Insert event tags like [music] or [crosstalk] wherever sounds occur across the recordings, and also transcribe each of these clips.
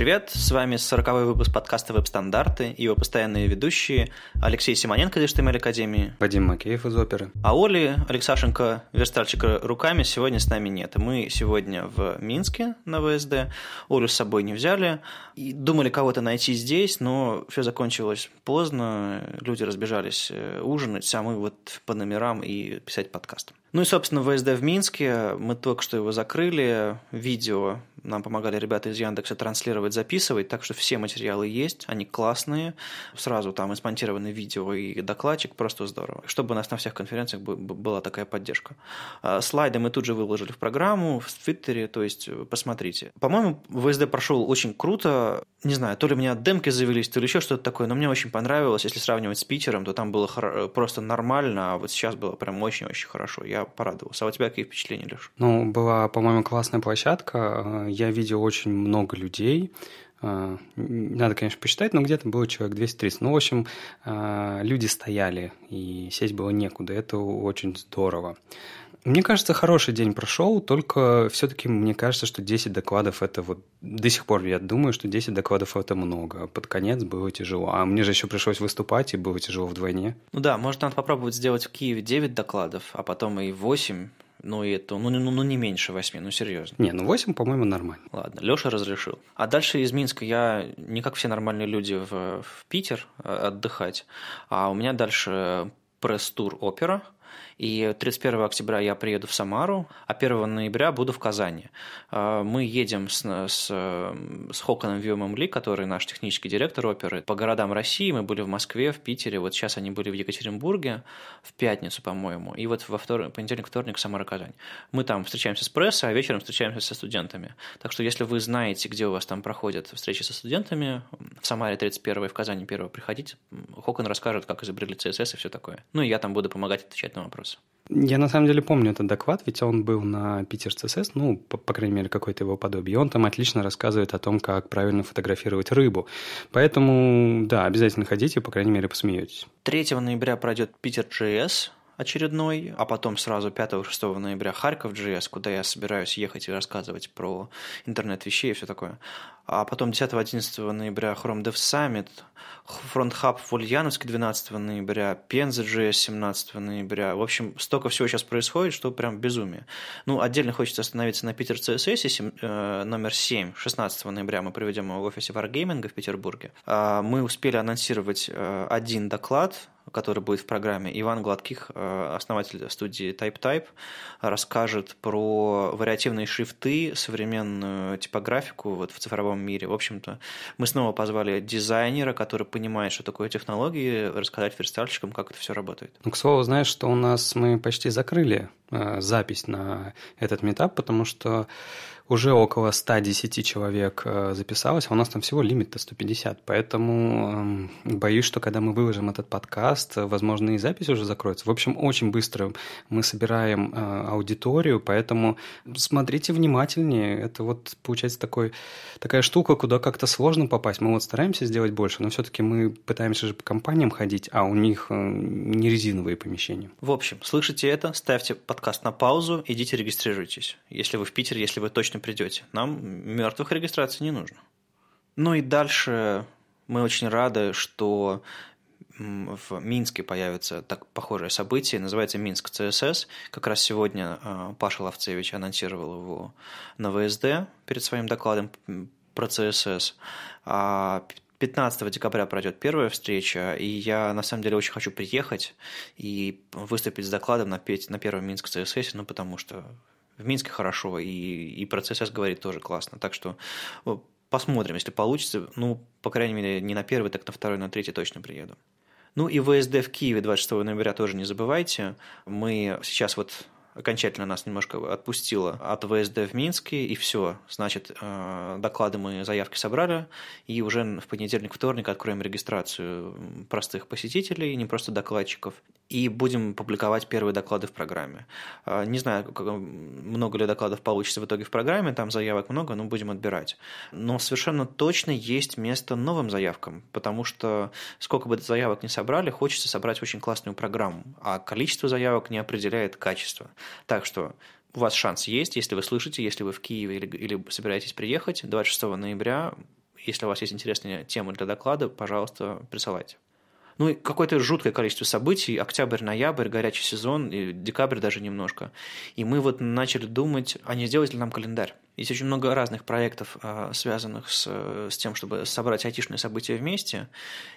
Привет, с вами 40-й выпуск подкаста «Веб-стандарты» и его постоянные ведущие Алексей Симоненко из HTML эм Академии, Вадим Макеев из оперы. А Оли, Алексашенко, верстальщика руками, сегодня с нами нет. Мы сегодня в Минске на ВСД, Олю с собой не взяли, и думали кого-то найти здесь, но все закончилось поздно, люди разбежались э, ужинать, а мы вот по номерам и писать подкаст. Ну и, собственно, ВСД в Минске. Мы только что его закрыли. Видео нам помогали ребята из Яндекса транслировать, записывать. Так что все материалы есть. Они классные. Сразу там и смонтированы видео, и докладчик. Просто здорово. Чтобы у нас на всех конференциях была такая поддержка. А, слайды мы тут же выложили в программу, в Твиттере. То есть э, посмотрите. По-моему, ВСД прошел очень круто. Не знаю, то ли у меня демки завелись, то ли еще что-то такое. Но мне очень понравилось. Если сравнивать с Питером, то там было э, просто нормально. А вот сейчас было прям очень-очень хорошо. Я порадовался. А у тебя какие впечатления, Леш? Ну, была, по-моему, классная площадка. Э, я видел очень много людей. Э, надо, конечно, посчитать, но где-то было человек 230. Ну, в общем, э, люди стояли, и сесть было некуда. Это очень здорово. Мне кажется, хороший день прошел, только все-таки мне кажется, что 10 докладов это вот... До сих пор я думаю, что 10 докладов это много. А под конец было тяжело. А мне же еще пришлось выступать, и было тяжело вдвойне. Ну да, может, надо попробовать сделать в Киеве 9 докладов, а потом и 8, ну, и это, ну, ну, ну, не меньше восьми, ну, серьезно. Не, ну, восемь, по-моему, нормально. Ладно, Леша разрешил. А дальше из Минска я, не как все нормальные люди, в, в Питер э, отдыхать. А у меня дальше пресс-тур опера – и 31 октября я приеду в Самару, а 1 ноября буду в Казани. А, мы едем с, с, с Хоконом Вьюмом Ли, который наш технический директор оперы, по городам России. Мы были в Москве, в Питере, вот сейчас они были в Екатеринбурге в пятницу, по-моему, и вот во вторник, понедельник, вторник Самара, Казань. Мы там встречаемся с прессой, а вечером встречаемся со студентами. Так что если вы знаете, где у вас там проходят встречи со студентами, в Самаре 31 в Казани 1 приходите, Хокон расскажет, как изобрели CSS и все такое. Ну и я там буду помогать отвечать на вопросы сейчас? Я на самом деле помню этот доклад, ведь он был на Питер ЦСС, ну, по, по крайней мере, какое-то его подобие. И он там отлично рассказывает о том, как правильно фотографировать рыбу. Поэтому, да, обязательно ходите, по крайней мере, посмеетесь. 3 ноября пройдет Питер GS, очередной, а потом сразу 5-6 ноября Харьков JS, куда я собираюсь ехать и рассказывать про интернет вещей и все такое. А потом 10-11 ноября Chrome Dev Summit, Front Hub в Ульяновске 12 ноября, Пенза JS 17 ноября. В общем, столько всего сейчас происходит, что прям безумие. Ну, отдельно хочется остановиться на Питер CSS э, номер 7, 16 ноября мы проведем его в офисе Wargaming в Петербурге. А мы успели анонсировать э, один доклад который будет в программе, Иван Гладких, э, основатель студии TypeType, -Type, расскажет про вариативные шрифты, современную типографику вот в цифровом мире. В общем-то, мы снова позвали дизайнера, который понимает, что такое технологии, рассказать верстальщикам, как это все работает. Ну, к слову, знаешь, что у нас мы почти закрыли э, запись на этот метап, потому что уже около 110 человек э, записалось, а у нас там всего лимит-то 150, поэтому эм, боюсь, что когда мы выложим этот подкаст, возможно, и запись уже закроется. В общем, очень быстро мы собираем э, аудиторию, поэтому смотрите внимательнее. Это вот получается такой, такая штука, куда как-то сложно попасть. Мы вот стараемся сделать больше, но все-таки мы пытаемся же по компаниям ходить, а у них э, не резиновые помещения. В общем, слышите это, ставьте подкаст на паузу, идите регистрируйтесь. Если вы в Питере, если вы точно конечно, придете. Нам мертвых регистраций не нужно. Ну и дальше мы очень рады, что в Минске появится так похожее событие, называется Минск ЦСС. Как раз сегодня а, Паша Ловцевич анонсировал его на ВСД перед своим докладом про ЦСС. 15 а декабря пройдет первая встреча, и я на самом деле очень хочу приехать и выступить с докладом на, петь, на первом Минск ЦСС, ну потому что в Минске хорошо, и, и про CSS говорит тоже классно. Так что э, посмотрим, если получится. Ну, по крайней мере, не на первый, так на второй, на третий точно приеду. Ну и ВСД в Киеве 26 ноября тоже не забывайте. Мы сейчас вот окончательно нас немножко отпустила от ВСД в Минске, и все. Значит, э, доклады мы, заявки собрали, и уже в понедельник, вторник откроем регистрацию простых посетителей, не просто докладчиков, и будем публиковать первые доклады в программе. Э, не знаю, много ли докладов получится в итоге в программе, там заявок много, но будем отбирать. Но совершенно точно есть место новым заявкам, потому что сколько бы заявок не собрали, хочется собрать очень классную программу, а количество заявок не определяет качество. Так что у вас шанс есть, если вы слышите, если вы в Киеве или, или собираетесь приехать 26 ноября, если у вас есть интересные темы для доклада, пожалуйста, присылайте. Ну, какое-то жуткое количество событий, октябрь, ноябрь, горячий сезон, и декабрь даже немножко. И мы вот начали думать, а не сделать ли нам календарь. Есть очень много разных проектов, а, связанных с, с тем, чтобы собрать айтишные события вместе.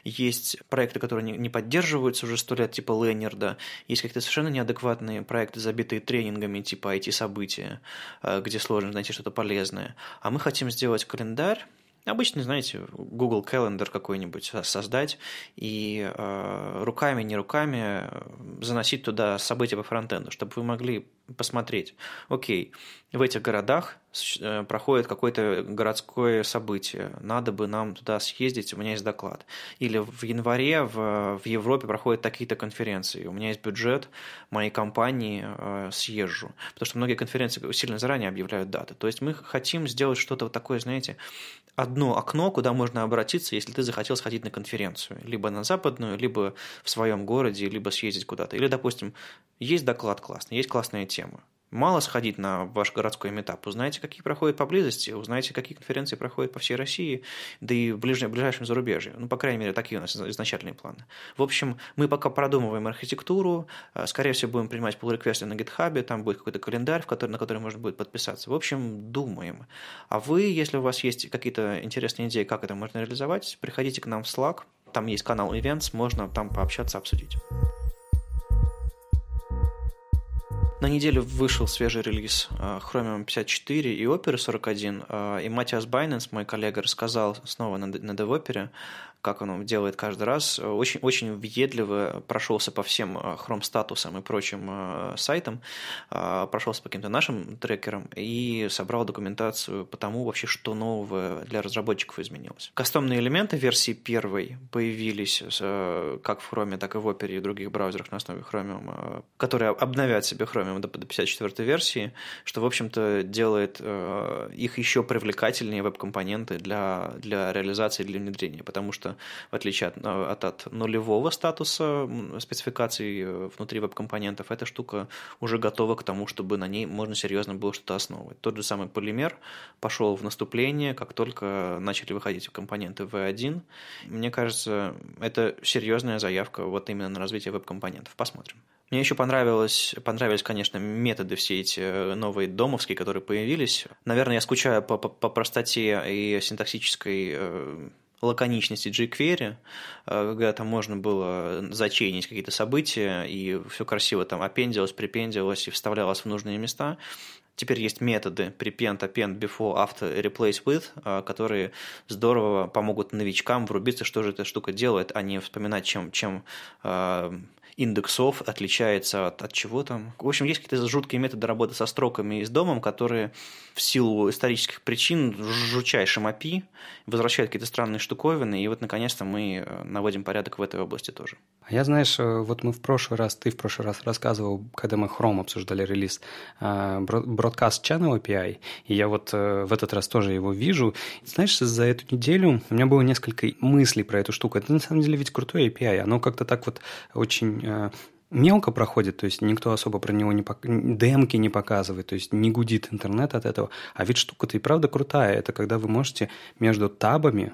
Есть проекты, которые не, не поддерживаются уже сто лет, типа Леннерда. Есть какие-то совершенно неадекватные проекты, забитые тренингами, типа IT-события, а, где сложно найти что-то полезное. А мы хотим сделать календарь, Обычно, знаете, Google Calendar какой-нибудь создать и э, руками, не руками э, заносить туда события по фронтенду, чтобы вы могли посмотреть, окей, в этих городах э, проходит какое-то городское событие, надо бы нам туда съездить, у меня есть доклад. Или в январе в, в Европе проходят такие-то конференции, у меня есть бюджет моей компании, э, съезжу. Потому что многие конференции сильно заранее объявляют даты. То есть мы хотим сделать что-то вот такое, знаете, одно окно, куда можно обратиться, если ты захотел сходить на конференцию. Либо на западную, либо в своем городе, либо съездить куда-то. Или, допустим, есть доклад классный, есть классная темы. Мало сходить на ваш городской метап. Узнаете, какие проходят поблизости, Узнаете, какие конференции проходят по всей России, да и в ближнем, ближайшем зарубежье. Ну, по крайней мере, такие у нас изначальные планы. В общем, мы пока продумываем архитектуру. Э, скорее всего, будем принимать pull реквесты на GitHub, там будет какой-то календарь, в который, на который можно будет подписаться. В общем, думаем. А вы, если у вас есть какие-то интересные идеи, как это можно реализовать, приходите к нам в Slack. Там есть канал Events, можно там пообщаться, обсудить. На неделю вышел свежий релиз э, Chromium 54 и Opera 41, э, и Матиас Байненс, мой коллега, рассказал снова на, на DevOpera как он делает каждый раз. Э, очень, очень въедливо прошелся по всем э, Chrome статусам и прочим э, сайтам, прошелся по каким-то нашим трекерам и собрал документацию по тому вообще, что нового для разработчиков изменилось. Кастомные элементы версии первой появились как в Chrome, так и в Opera и других браузерах на основе Chromium, которые обновят себе Chromium до 54 версии, что, в общем-то, делает их еще привлекательнее веб-компоненты для, для реализации, для внедрения, потому что в отличие от, э, от, от нулевого статуса спецификаций э, внутри веб-компонентов, эта штука уже готова к тому, чтобы на ней можно серьезно было что-то основывать. Тот же самый полимер пошел в наступление, как только начали выходить компоненты V1. Мне кажется, это серьезная заявка вот именно на развитие веб-компонентов. Посмотрим. Мне еще понравилось, понравились, конечно, методы все эти э, новые домовские, которые появились. Наверное, я скучаю по, по, по простоте и синтаксической лаконичности jQuery, э, когда там можно было зачейнить какие-то события, и все красиво там аппендилось, припендилось и вставлялось в нужные места. Теперь есть методы prepend, append, before, after, replace with, э, которые здорово помогут новичкам врубиться, что же эта штука делает, а не вспоминать, чем, чем э, индексов отличается от, от чего там. В общем, есть какие-то жуткие методы работы со строками и с домом, которые в силу исторических причин жучайшим API возвращают какие-то странные штуковины, и вот наконец-то мы э, наводим порядок в этой области тоже. А я, знаешь, э, вот мы в прошлый раз, ты в прошлый раз рассказывал, когда мы Chrome обсуждали релиз, э, Broadcast Channel API, и я вот в этот раз тоже его вижу. Знаешь, за эту неделю у меня было несколько мыслей про эту штуку. Это на самом деле ведь крутой API, оно как-то так вот очень очень э, мелко проходит, то есть никто особо про него не пок... демки не показывает, то есть не гудит интернет от этого. А ведь штука-то и правда крутая. Это когда вы можете между табами,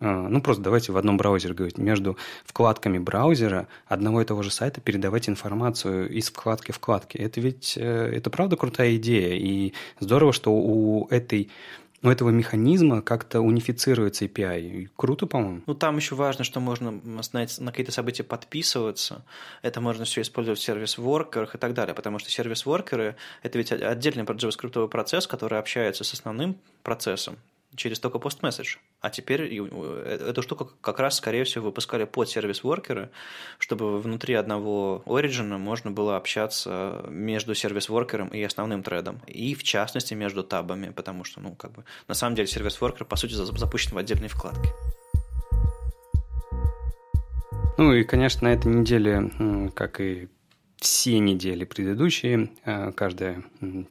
э, ну просто давайте в одном браузере говорить, между вкладками браузера одного и того же сайта передавать информацию из вкладки в вкладки. Это ведь, э, это правда крутая идея. И здорово, что у этой у этого механизма как-то унифицируется API. Круто, по-моему. Ну, там еще важно, что можно на какие-то события подписываться. Это можно все использовать в сервис-воркерах и так далее, потому что сервис-воркеры – это ведь отдельный JavaScript процесс, который общается с основным процессом, через только пост месседж. А теперь э, эту штуку как раз, скорее всего, выпускали под сервис-воркеры, чтобы внутри одного Origin можно было общаться между сервис-воркером и основным тредом. И, в частности, между табами, потому что, ну, как бы, на самом деле сервис-воркер, по сути, запущен в отдельной вкладке. Ну и, конечно, на этой неделе, как и все недели предыдущие, э, каждая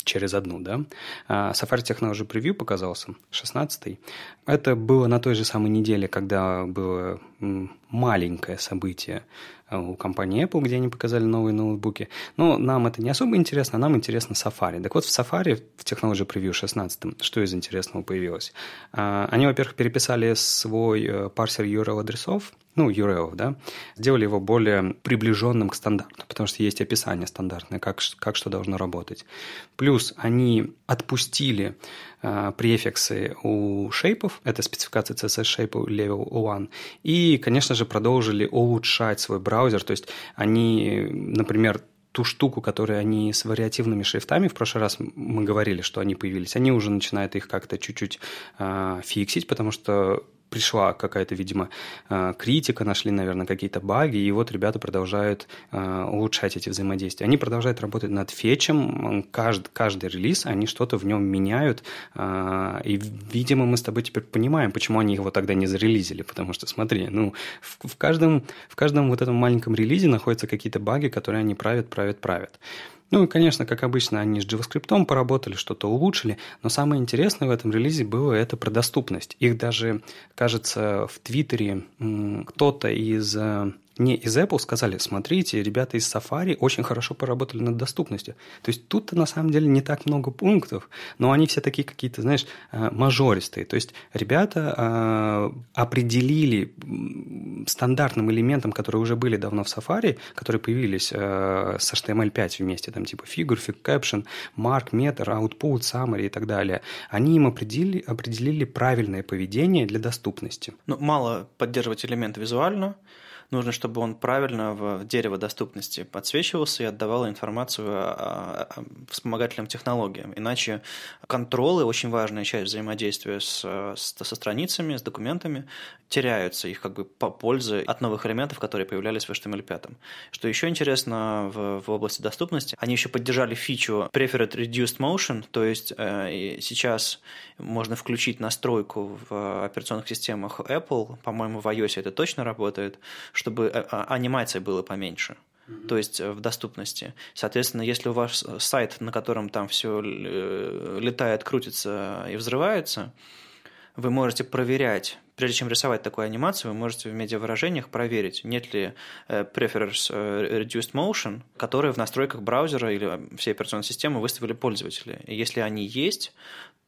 через одну, да. А, Safari Technology Preview показался, 16-й. Это было на той же самой неделе, когда было маленькое событие Э, у компании Apple, где они показали новые ноутбуки. Но нам это не особо интересно, а нам интересно Safari. Так вот, в Safari, в Technology Preview 16, что из интересного появилось? А, они, во-первых, переписали свой э, парсер URL-адресов, ну, URL, да, сделали его более приближенным к стандарту, потому что есть описание стандартное, как, как что должно работать. Плюс они отпустили а, префиксы у шейпов, это спецификация CSS Shape Level 1, и, конечно же, продолжили улучшать свой браузер, то есть они, например, ту штуку, которую они с вариативными шрифтами, в прошлый раз мы говорили, что они появились, они уже начинают их как-то чуть-чуть э, фиксить, потому что пришла какая-то, видимо, э, критика, нашли, наверное, какие-то баги, и вот ребята продолжают э, улучшать эти взаимодействия. Они продолжают работать над фетчем, каждый, каждый релиз, они что-то в нем меняют, э, и, видимо, мы с тобой теперь понимаем, почему они его тогда не зарелизили, потому что, смотри, ну, в, в, каждом, в каждом вот этом маленьком релизе находятся какие-то баги, которые они правят, правят, правят. Ну и, конечно, как обычно, они с JavaScript поработали, что-то улучшили, но самое интересное в этом релизе было это про доступность. Их даже, кажется, в Твиттере кто-то из э, не из Apple сказали, смотрите, ребята из Safari очень хорошо поработали над доступностью. То есть тут на самом деле не так много пунктов, но они все такие какие-то, знаешь, э, мажористые. То есть ребята э, определили стандартным элементом, которые уже были давно в Safari, которые появились э, с HTML5 вместе, там типа figure, fig caption, mark, meter, output, summary и так далее. Они им определили, определили правильное поведение для доступности. Ну, мало поддерживать элемент визуально – нужно, чтобы он правильно в дерево доступности подсвечивался и отдавал информацию вспомогательным технологиям. Иначе контролы, очень важная часть взаимодействия с, с, со страницами, с документами, теряются их как бы по пользе от новых элементов, которые появлялись в HTML5. Эм Что еще интересно в, в области доступности, они еще поддержали фичу Preferred Reduced Motion, то есть э, сейчас можно включить настройку в э, операционных системах Apple, по-моему, в iOS это точно работает, чтобы э, а, анимации было поменьше. Mm-hmm. То есть э, в доступности. Соответственно, если у вас э, сайт, на котором там все летает, крутится и взрывается, вы можете проверять, прежде чем рисовать такую анимацию, вы можете в медиавыражениях проверить, нет ли preference reduced motion, которые в настройках браузера или всей операционной системы выставили пользователи. И если они есть,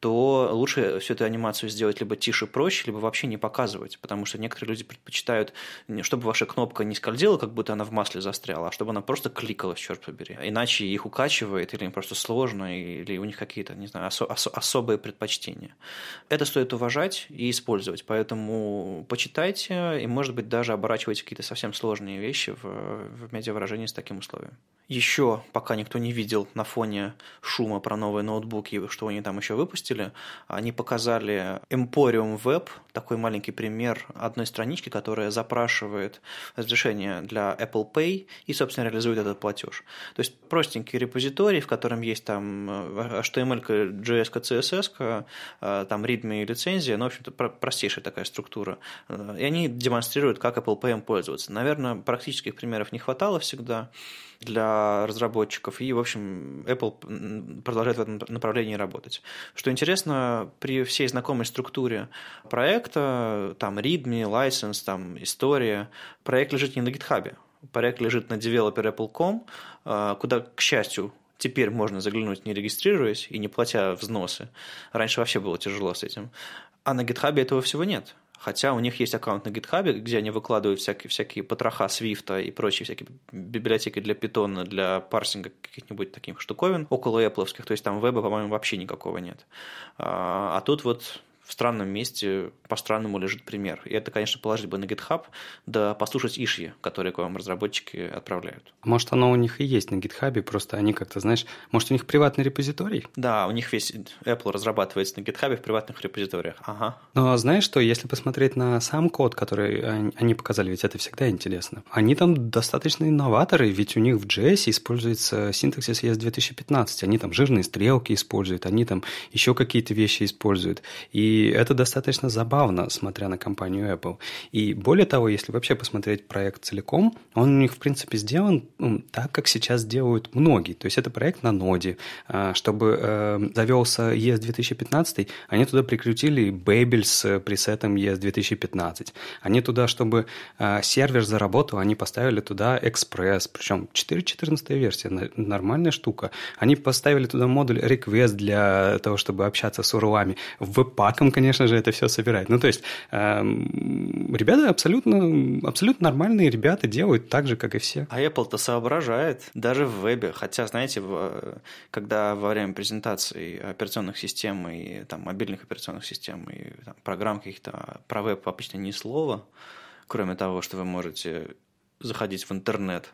то лучше всю эту анимацию сделать либо тише, проще, либо вообще не показывать, потому что некоторые люди предпочитают, чтобы ваша кнопка не скользила, как будто она в масле застряла, а чтобы она просто кликалась, черт побери. Иначе их укачивает, или им просто сложно, или у них какие-то, не знаю, ос- ос- особые предпочтения. Это стоит уважать и использовать, поэтому почитайте, и, может быть, даже оборачивайте какие-то совсем сложные вещи в, в медиавыражении с таким условием. Еще пока никто не видел на фоне шума про новые ноутбуки, что они там еще выпустят, выпустили, они показали Emporium Web, такой маленький пример одной странички, которая запрашивает разрешение для Apple Pay и, собственно, реализует этот платеж. То есть простенький репозиторий, в котором есть там э, HTML, JS, CSS, э, там README и лицензия, ну, в общем-то, простейшая такая структура. Э, и они демонстрируют, как Apple Pay им пользоваться. Наверное, практических примеров не хватало всегда, для разработчиков. И, в общем, Apple продолжает в этом направлении работать. Что интересно, при всей знакомой структуре проекта, там readme, license, там история, проект лежит не на GitHub. Проект лежит на developer Apple.com, а, куда, к счастью, теперь можно заглянуть, не регистрируясь и не платя взносы. Раньше вообще было тяжело с этим. А на GitHub этого всего нет. Хотя у них есть аккаунт на GitHub, где они выкладывают всякие, всякие потроха Swift и прочие всякие библиотеки для Python, для парсинга каких-нибудь таких штуковин, около Apple. То есть там веба, по-моему, вообще никакого нет. А, а тут вот в странном месте по-странному лежит пример. И это, конечно, положить бы на GitHub, да послушать ишьи, которые к вам разработчики отправляют. А может, оно у них и есть на GitHub, просто они как-то, знаешь, может, у них приватный репозиторий? Да, у них весь Apple разрабатывается на GitHub в приватных репозиториях, ага. Но знаешь что, если посмотреть на сам код, который они показали, ведь это всегда интересно, они там достаточно инноваторы, ведь у них в JS используется синтаксис ES2015, они там жирные стрелки используют, они там еще какие-то вещи используют, и и это достаточно забавно, смотря на компанию Apple. И более того, если вообще посмотреть проект целиком, он у них, в принципе, сделан ну, так, как сейчас делают многие. То есть это проект на ноде. А, чтобы эм, завелся ES 2015, они туда прикрутили Babel с пресетом ES 2015. Они туда, чтобы а, сервер заработал, они поставили туда Express, причем 4.14 версия, нормальная штука. Они поставили туда модуль request для того, чтобы общаться с URL, в паком успехом, конечно же, это все собирать. Ну, то есть, эм, ребята абсолютно, абсолютно нормальные ребята делают так же, как и все. А Apple-то соображает даже в вебе. Хотя, знаете, э, когда во время презентации операционных систем и там, мобильных операционных систем и там, программ каких-то про веб обычно ни слова, кроме того, что вы можете заходить в интернет,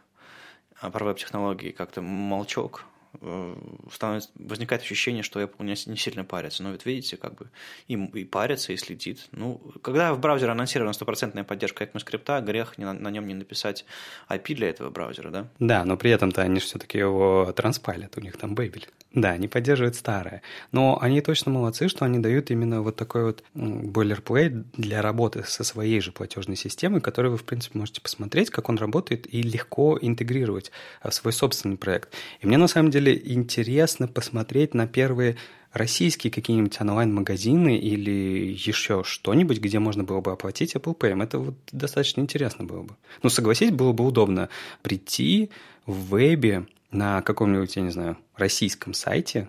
а про веб-технологии как-то молчок, Э, становится, возникает ощущение, что Apple не, сильно парится. Но ведь видите, как бы им и парится, и следит. Ну, когда в браузере анонсирована стопроцентная поддержка ECMAScript, грех на, на нем не написать IP для этого браузера, да? Да, но при этом-то они же все-таки его транспалят, у них там бейбель. Да, они поддерживают старое. Но они точно молодцы, что они дают именно вот такой вот бойлерплейт для работы со своей же платежной системой, которую вы, в принципе, можете посмотреть, как он работает, и легко интегрировать э, в свой собственный проект. И мне, на самом деле, интересно посмотреть на первые российские какие-нибудь онлайн-магазины или еще что-нибудь, где можно было бы оплатить Apple Pay. Это вот достаточно интересно было бы. Ну, согласись, было бы удобно прийти в вебе на каком-нибудь, я не знаю, российском сайте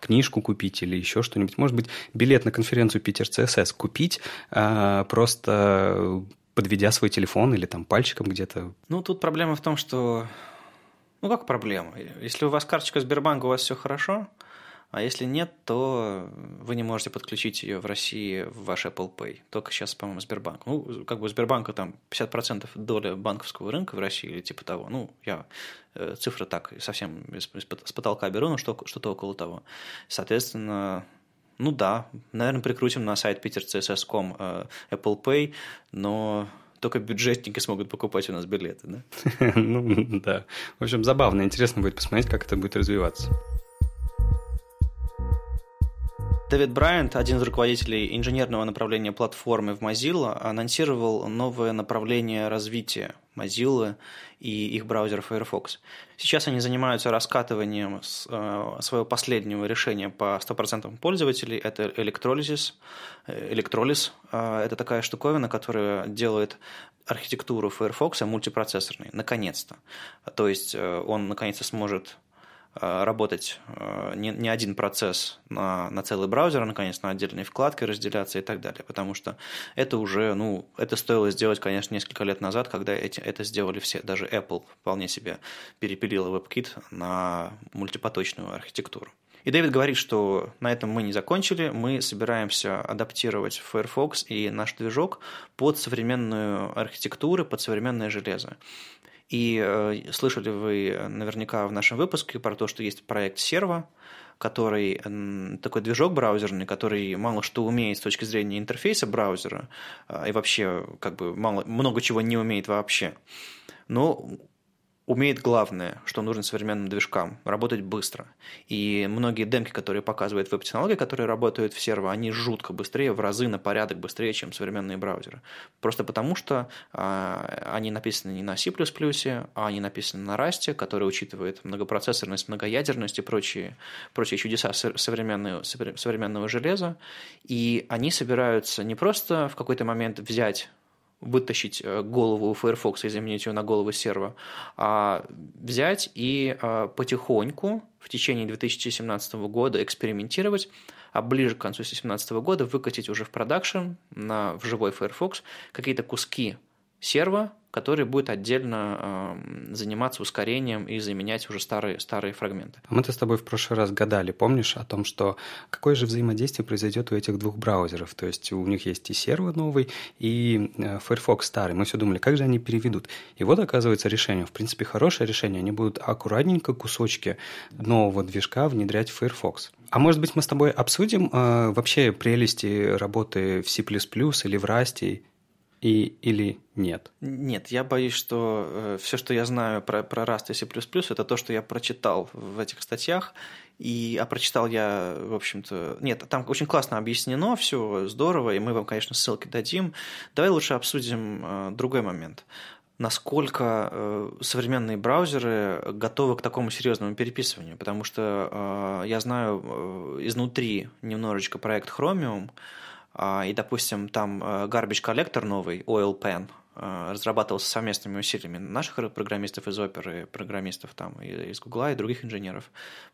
книжку купить или еще что-нибудь. Может быть, билет на конференцию Питер ЦСС купить, а, просто подведя свой телефон или там пальчиком где-то. Ну, тут проблема в том, что... Ну, как проблема? Если у вас карточка Сбербанка, у вас все хорошо – а если нет, то вы не можете подключить ее в России в ваш Apple Pay. Только сейчас, по-моему, Сбербанк. Ну, как бы у Сбербанка там 50% доля банковского рынка в России или типа того. Ну, я э, цифры так совсем с потолка беру, но что-то около того. Соответственно, ну да, наверное, прикрутим на сайт petercss.com э, Apple Pay, но только бюджетники смогут покупать у нас билеты, да? [laughs] Ну да. В общем, забавно, интересно будет посмотреть, как это будет развиваться. Дэвид Брайант, один из руководителей инженерного направления платформы в Mozilla, анонсировал новое направление развития Mozilla и их браузера Firefox. Сейчас они занимаются раскатыванием э, своего последнего решения по 100% пользователей. Это электролизис. Электролиз – это такая штуковина, которая делает архитектуру Firefox мультипроцессорной, наконец-то. То есть э, он наконец-то сможет Э, работать э, не, не один процесс на, на целый браузер, а, наконец, на отдельные вкладки разделяться и так далее. Потому что это уже, ну, это стоило сделать, конечно, несколько лет назад, когда эти, это сделали все. Даже Apple вполне себе перепилила WebKit на мультипоточную архитектуру. И Дэвид говорит, что на этом мы не закончили, мы собираемся адаптировать Firefox и наш движок под современную архитектуру, под современное железо. И э, слышали вы э, наверняка в нашем выпуске про то, что есть проект Servo, который такой движок браузерный, который мало что умеет с точки зрения интерфейса браузера а, и вообще как бы мало, много чего не умеет вообще. Но ну, умеет главное, что нужно современным движкам – работать быстро. И многие демки, которые показывают веб-технологии, которые работают в серво, они жутко быстрее, в разы на порядок быстрее, чем современные браузеры. Просто потому, что э, они написаны не на C++, а они написаны на Rust, который учитывает многопроцессорность, многоядерность и прочие, прочие чудеса современного, современного железа. И они собираются не просто в какой-то момент взять вытащить э, голову у Firefox и заменить ее на голову серва, а взять и э, потихоньку в течение 2017 года экспериментировать, а ближе к концу 2017 года выкатить уже в продакшн, на, в живой Firefox, какие-то куски серва, который будет отдельно э, заниматься ускорением и заменять уже старые, старые фрагменты. А Мы-то с тобой в прошлый раз гадали, помнишь, о том, что какое же взаимодействие произойдет у этих двух браузеров. То есть у них есть и сервер новый, и э, Firefox старый. Мы все думали, как же они переведут. И вот оказывается решение. В принципе, хорошее решение. Они будут аккуратненько кусочки нового движка внедрять в Firefox. А может быть, мы с тобой обсудим э, вообще прелести работы в C++ или в Rust и, или нет? Нет, я боюсь, что э, все, что я знаю про, про Rust и C++, это то, что я прочитал в этих статьях, и, а прочитал я, в общем-то... Нет, там очень классно объяснено, все здорово, и мы вам, конечно, ссылки дадим. Давай лучше обсудим э, другой момент насколько э, современные браузеры готовы к такому серьезному переписыванию, потому что э, я знаю э, изнутри немножечко проект Chromium, а, и, допустим, там э, Garbage Collector новый, Oil Pen, э, разрабатывался совместными усилиями наших программистов из Opera, программистов там из Гугла и других инженеров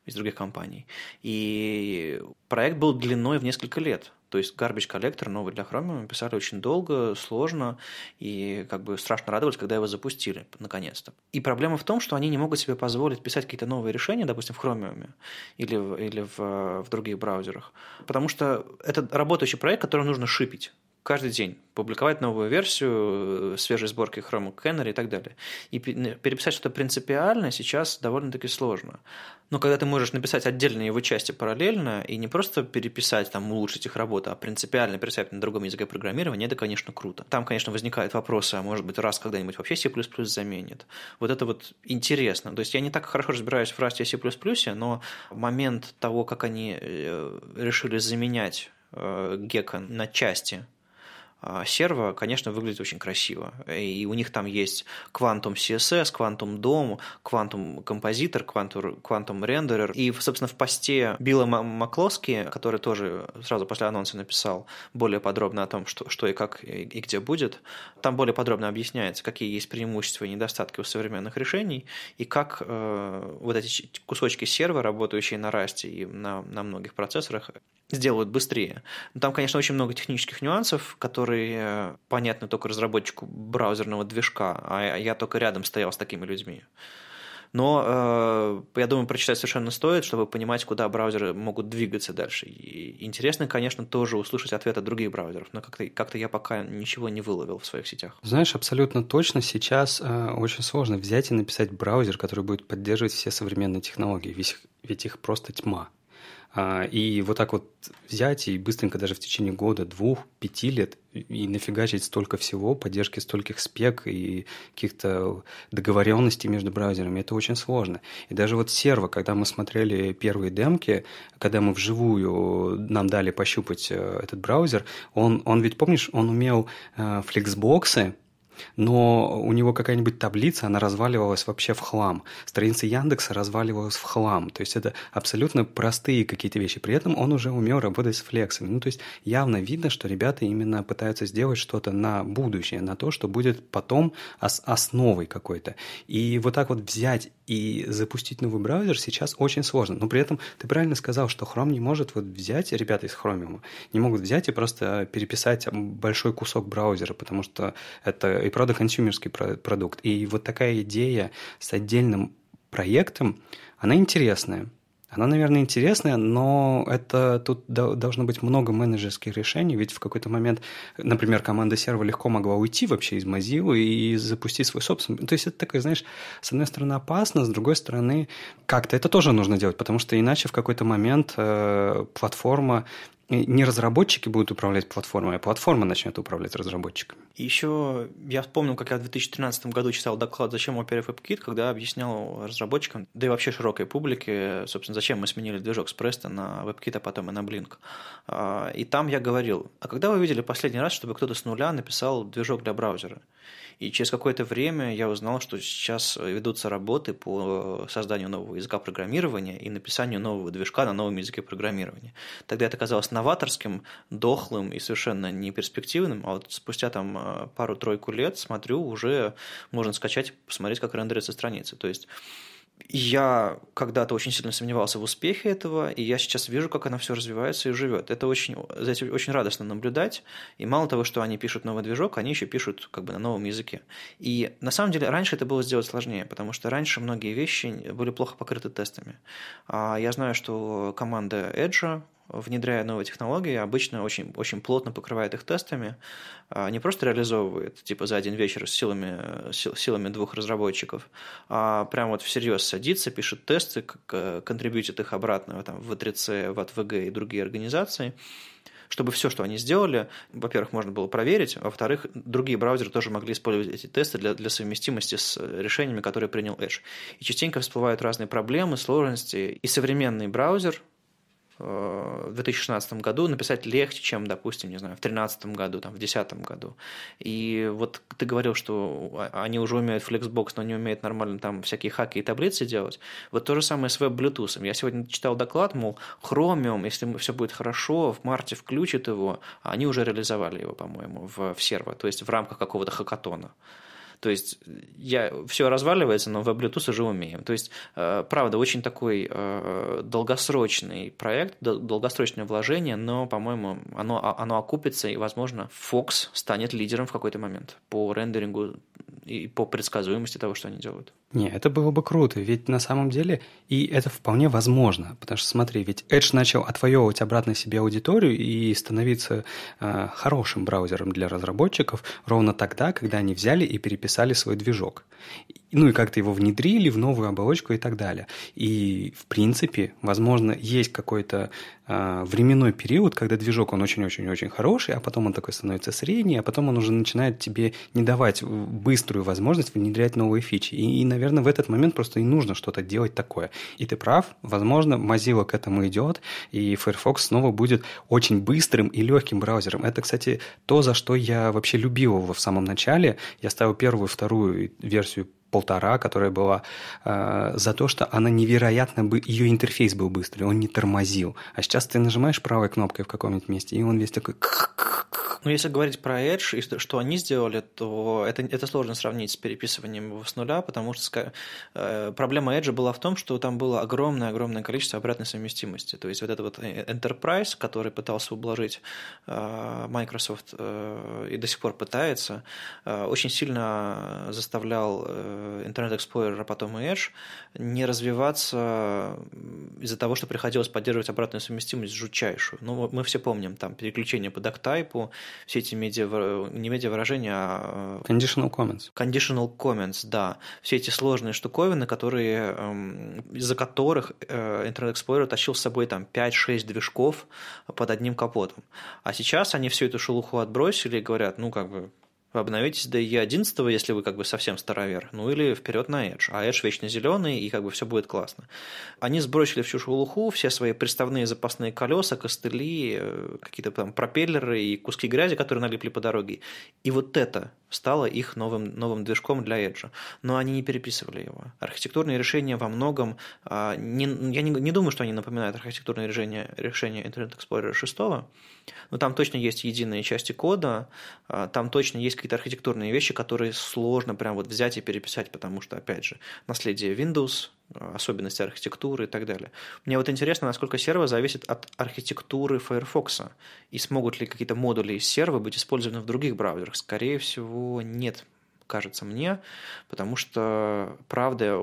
из других компаний. И проект был длиной в несколько лет. То есть Garbage Collector новый для Chromium мы писали очень долго, сложно и как бы страшно радовались, когда его запустили наконец-то. И проблема в том, что они не могут себе позволить писать какие-то новые решения, допустим, в Chromium или, в или в, в других браузерах, потому что это работающий проект, который нужно шипить каждый день публиковать новую версию э, свежей сборки Chroma Canary и так далее. И переписать что-то принципиальное сейчас довольно-таки сложно. Но когда ты можешь написать отдельные его части параллельно и не просто переписать, там, улучшить их работу, а принципиально переписать на другом языке программирования, это, конечно, круто. Там, конечно, возникают вопросы, а может быть, раз когда-нибудь вообще C++ заменит. Вот это вот интересно. То есть я не так хорошо разбираюсь в Rust и C++, но момент того, как они э, решили заменять э, Гека на части а, серва, конечно, выглядит очень красиво. И у них там есть Quantum CSS, Quantum DOM, Quantum Compositor, Quantum, Quantum Renderer. И, собственно, в посте Билла Маклоски, который тоже сразу после анонса написал более подробно о том, что, что и как и, и где будет, там более подробно объясняется, какие есть преимущества и недостатки у современных решений, и как э, вот эти кусочки серва, работающие на Rust и на, на многих процессорах, сделают быстрее. Но там, конечно, очень много технических нюансов, которые э, понятны только разработчику браузерного движка, а я только рядом стоял с такими людьми. Но э, я думаю, прочитать совершенно стоит, чтобы понимать, куда браузеры могут двигаться дальше. И интересно, конечно, тоже услышать ответ от других браузеров, но как-то как я пока ничего не выловил в своих сетях. Знаешь, абсолютно точно сейчас э, очень сложно взять и написать браузер, который будет поддерживать все современные технологии, ведь ведь их просто тьма. А, и вот так вот взять и быстренько даже в течение года, двух, пяти лет и нафигачить столько всего, поддержки стольких спек и каких-то договоренностей между браузерами, это очень сложно. И даже вот серво, когда мы смотрели первые демки, когда мы вживую нам дали пощупать э, этот браузер, он, он ведь, помнишь, он умел э, флексбоксы но у него какая-нибудь таблица, она разваливалась вообще в хлам. Страница Яндекса разваливалась в хлам. То есть это абсолютно простые какие-то вещи. При этом он уже умел работать с флексами. Ну, то есть явно видно, что ребята именно пытаются сделать что-то на будущее, на то, что будет потом ос- основой какой-то. И вот так вот взять и запустить новый браузер сейчас очень сложно. Но при этом ты правильно сказал, что Chrome не может вот взять, ребята из Chromium, не могут взять и просто переписать большой кусок браузера, потому что это и правда консюмерский продукт. И вот такая идея с отдельным проектом, она интересная. Она, наверное, интересная, но это тут должно быть много менеджерских решений, ведь в какой-то момент, например, команда серва легко могла уйти вообще из Mozilla и запустить свой собственный. То есть это такое, знаешь, с одной стороны опасно, с другой стороны как-то это тоже нужно делать, потому что иначе в какой-то момент э, платформа Э, не разработчики будут управлять платформой, а платформа начнет управлять разработчиками. Еще я вспомнил, как я в 2013 году читал доклад «Зачем Opera WebKit», когда объяснял разработчикам, да и вообще широкой публике, собственно, зачем мы сменили движок с Presto на WebKit, а потом и на Blink. А, и там я говорил, а когда вы видели последний раз, чтобы кто-то с нуля написал движок для браузера? И через какое-то время я узнал, что сейчас ведутся работы по э, созданию нового языка программирования и написанию нового движка на новом языке программирования. Тогда это казалось новаторским, дохлым и совершенно неперспективным, а вот спустя там э, пару-тройку лет, смотрю, уже можно скачать, посмотреть, как рендерятся страницы. То есть я когда-то очень сильно сомневался в успехе этого, и я сейчас вижу, как она все развивается и живет. Это очень, за этим очень радостно наблюдать. И мало того, что они пишут новый движок, они еще пишут как бы на новом языке. И на самом деле раньше это было сделать сложнее, потому что раньше многие вещи были плохо покрыты тестами. А я знаю, что команда Edge, внедряя новые технологии, обычно очень, очень плотно покрывает их тестами, а, не просто реализовывает, типа, за один вечер с силами, э, сил, силами двух разработчиков, а прям вот всерьез садится, пишет тесты, контрибьютит их обратно там, в В3C, а в АТВГ и другие организации, чтобы все, что они сделали, во-первых, можно было проверить, а во-вторых, другие браузеры тоже могли использовать эти тесты для, для совместимости с э, решениями, которые принял Edge. И частенько всплывают разные проблемы, сложности, и современный браузер, Э, в 2016 году написать легче, чем, допустим, не знаю, в 2013 году, там, в 2010 году. И вот ты говорил, что они уже умеют Flexbox, но не умеют нормально там всякие хаки и таблицы делать. Вот то же самое с веб-блютусом. Я сегодня читал доклад, мол, Chromium, если все будет хорошо, в марте включат его, а они уже реализовали его, по-моему, в, в серво то есть в рамках какого-то хакатона. То есть я, все разваливается, но в Bluetooth уже умеем. То есть, э, правда, очень такой э, долгосрочный проект, долгосрочное вложение, но, по-моему, оно, а, оно окупится, и, возможно, Fox станет лидером в какой-то момент по рендерингу и по предсказуемости того, что они делают. Не, это было бы круто, ведь на самом деле и это вполне возможно, потому что смотри, ведь Edge начал отвоевывать обратно себе аудиторию и становиться э, хорошим браузером для разработчиков ровно тогда, когда они взяли и переписали свой движок, ну и как-то его внедрили в новую оболочку и так далее. И в принципе, возможно, есть какой-то э, временной период, когда движок он очень-очень-очень хороший, а потом он такой становится средний, а потом он уже начинает тебе не давать быструю возможность внедрять новые фичи. И, и, наверное, в этот момент просто и нужно что-то делать такое. И ты прав, возможно, Mozilla к этому идет, и Firefox снова будет очень быстрым и легким браузером. Это, кстати, то, за что я вообще любил его в самом начале. Я ставил первую, вторую версию полтора, которая была, э, за то, что она невероятно бы, ее интерфейс был быстрый, он не тормозил. А сейчас ты нажимаешь правой кнопкой в каком-нибудь месте, и он весь такой... Ну, если говорить про Edge и что они сделали, то это, это сложно сравнить с переписыванием его с нуля, потому что э, проблема Edge была в том, что там было огромное-огромное количество обратной совместимости. То есть вот этот вот э, Enterprise, который пытался ублажить э, Microsoft э, и до сих пор пытается, э, очень сильно заставлял э, Internet Explorer, а потом и Edge, не развиваться из-за того, что приходилось поддерживать обратную совместимость жутчайшую. Ну, мы все помним, там, переключение по доктайпу, все эти медиа, не медиавыражения, а... Э, conditional comments. Conditional comments, да. Все эти сложные штуковины, которые, эм, из-за которых э, Internet Explorer тащил с собой там 5-6 движков под одним капотом. А сейчас они всю эту шелуху отбросили и говорят, ну, как бы, обновитесь до E11, если вы как бы совсем старовер, ну или вперед на Edge. А Edge вечно зеленый, и как бы все будет классно. Они сбросили всю шелуху, все свои приставные запасные колеса, костыли, э, какие-то там пропеллеры и куски грязи, которые налипли по дороге. И вот это стало их новым, новым движком для Edge. Но они не переписывали его. Архитектурные решения во многом... А, не, я не, не думаю, что они напоминают архитектурные решения, решения Internet Explorer 6, но там точно есть единые части кода, а, там точно есть какие-то архитектурные вещи, которые сложно прям вот взять и переписать, потому что, опять же, наследие Windows, э, особенности архитектуры и так далее. Мне вот интересно, насколько серва зависит от архитектуры Firefox, и смогут ли какие-то модули из серва быть использованы в других браузерах. Скорее всего, нет, кажется мне, потому что, правда,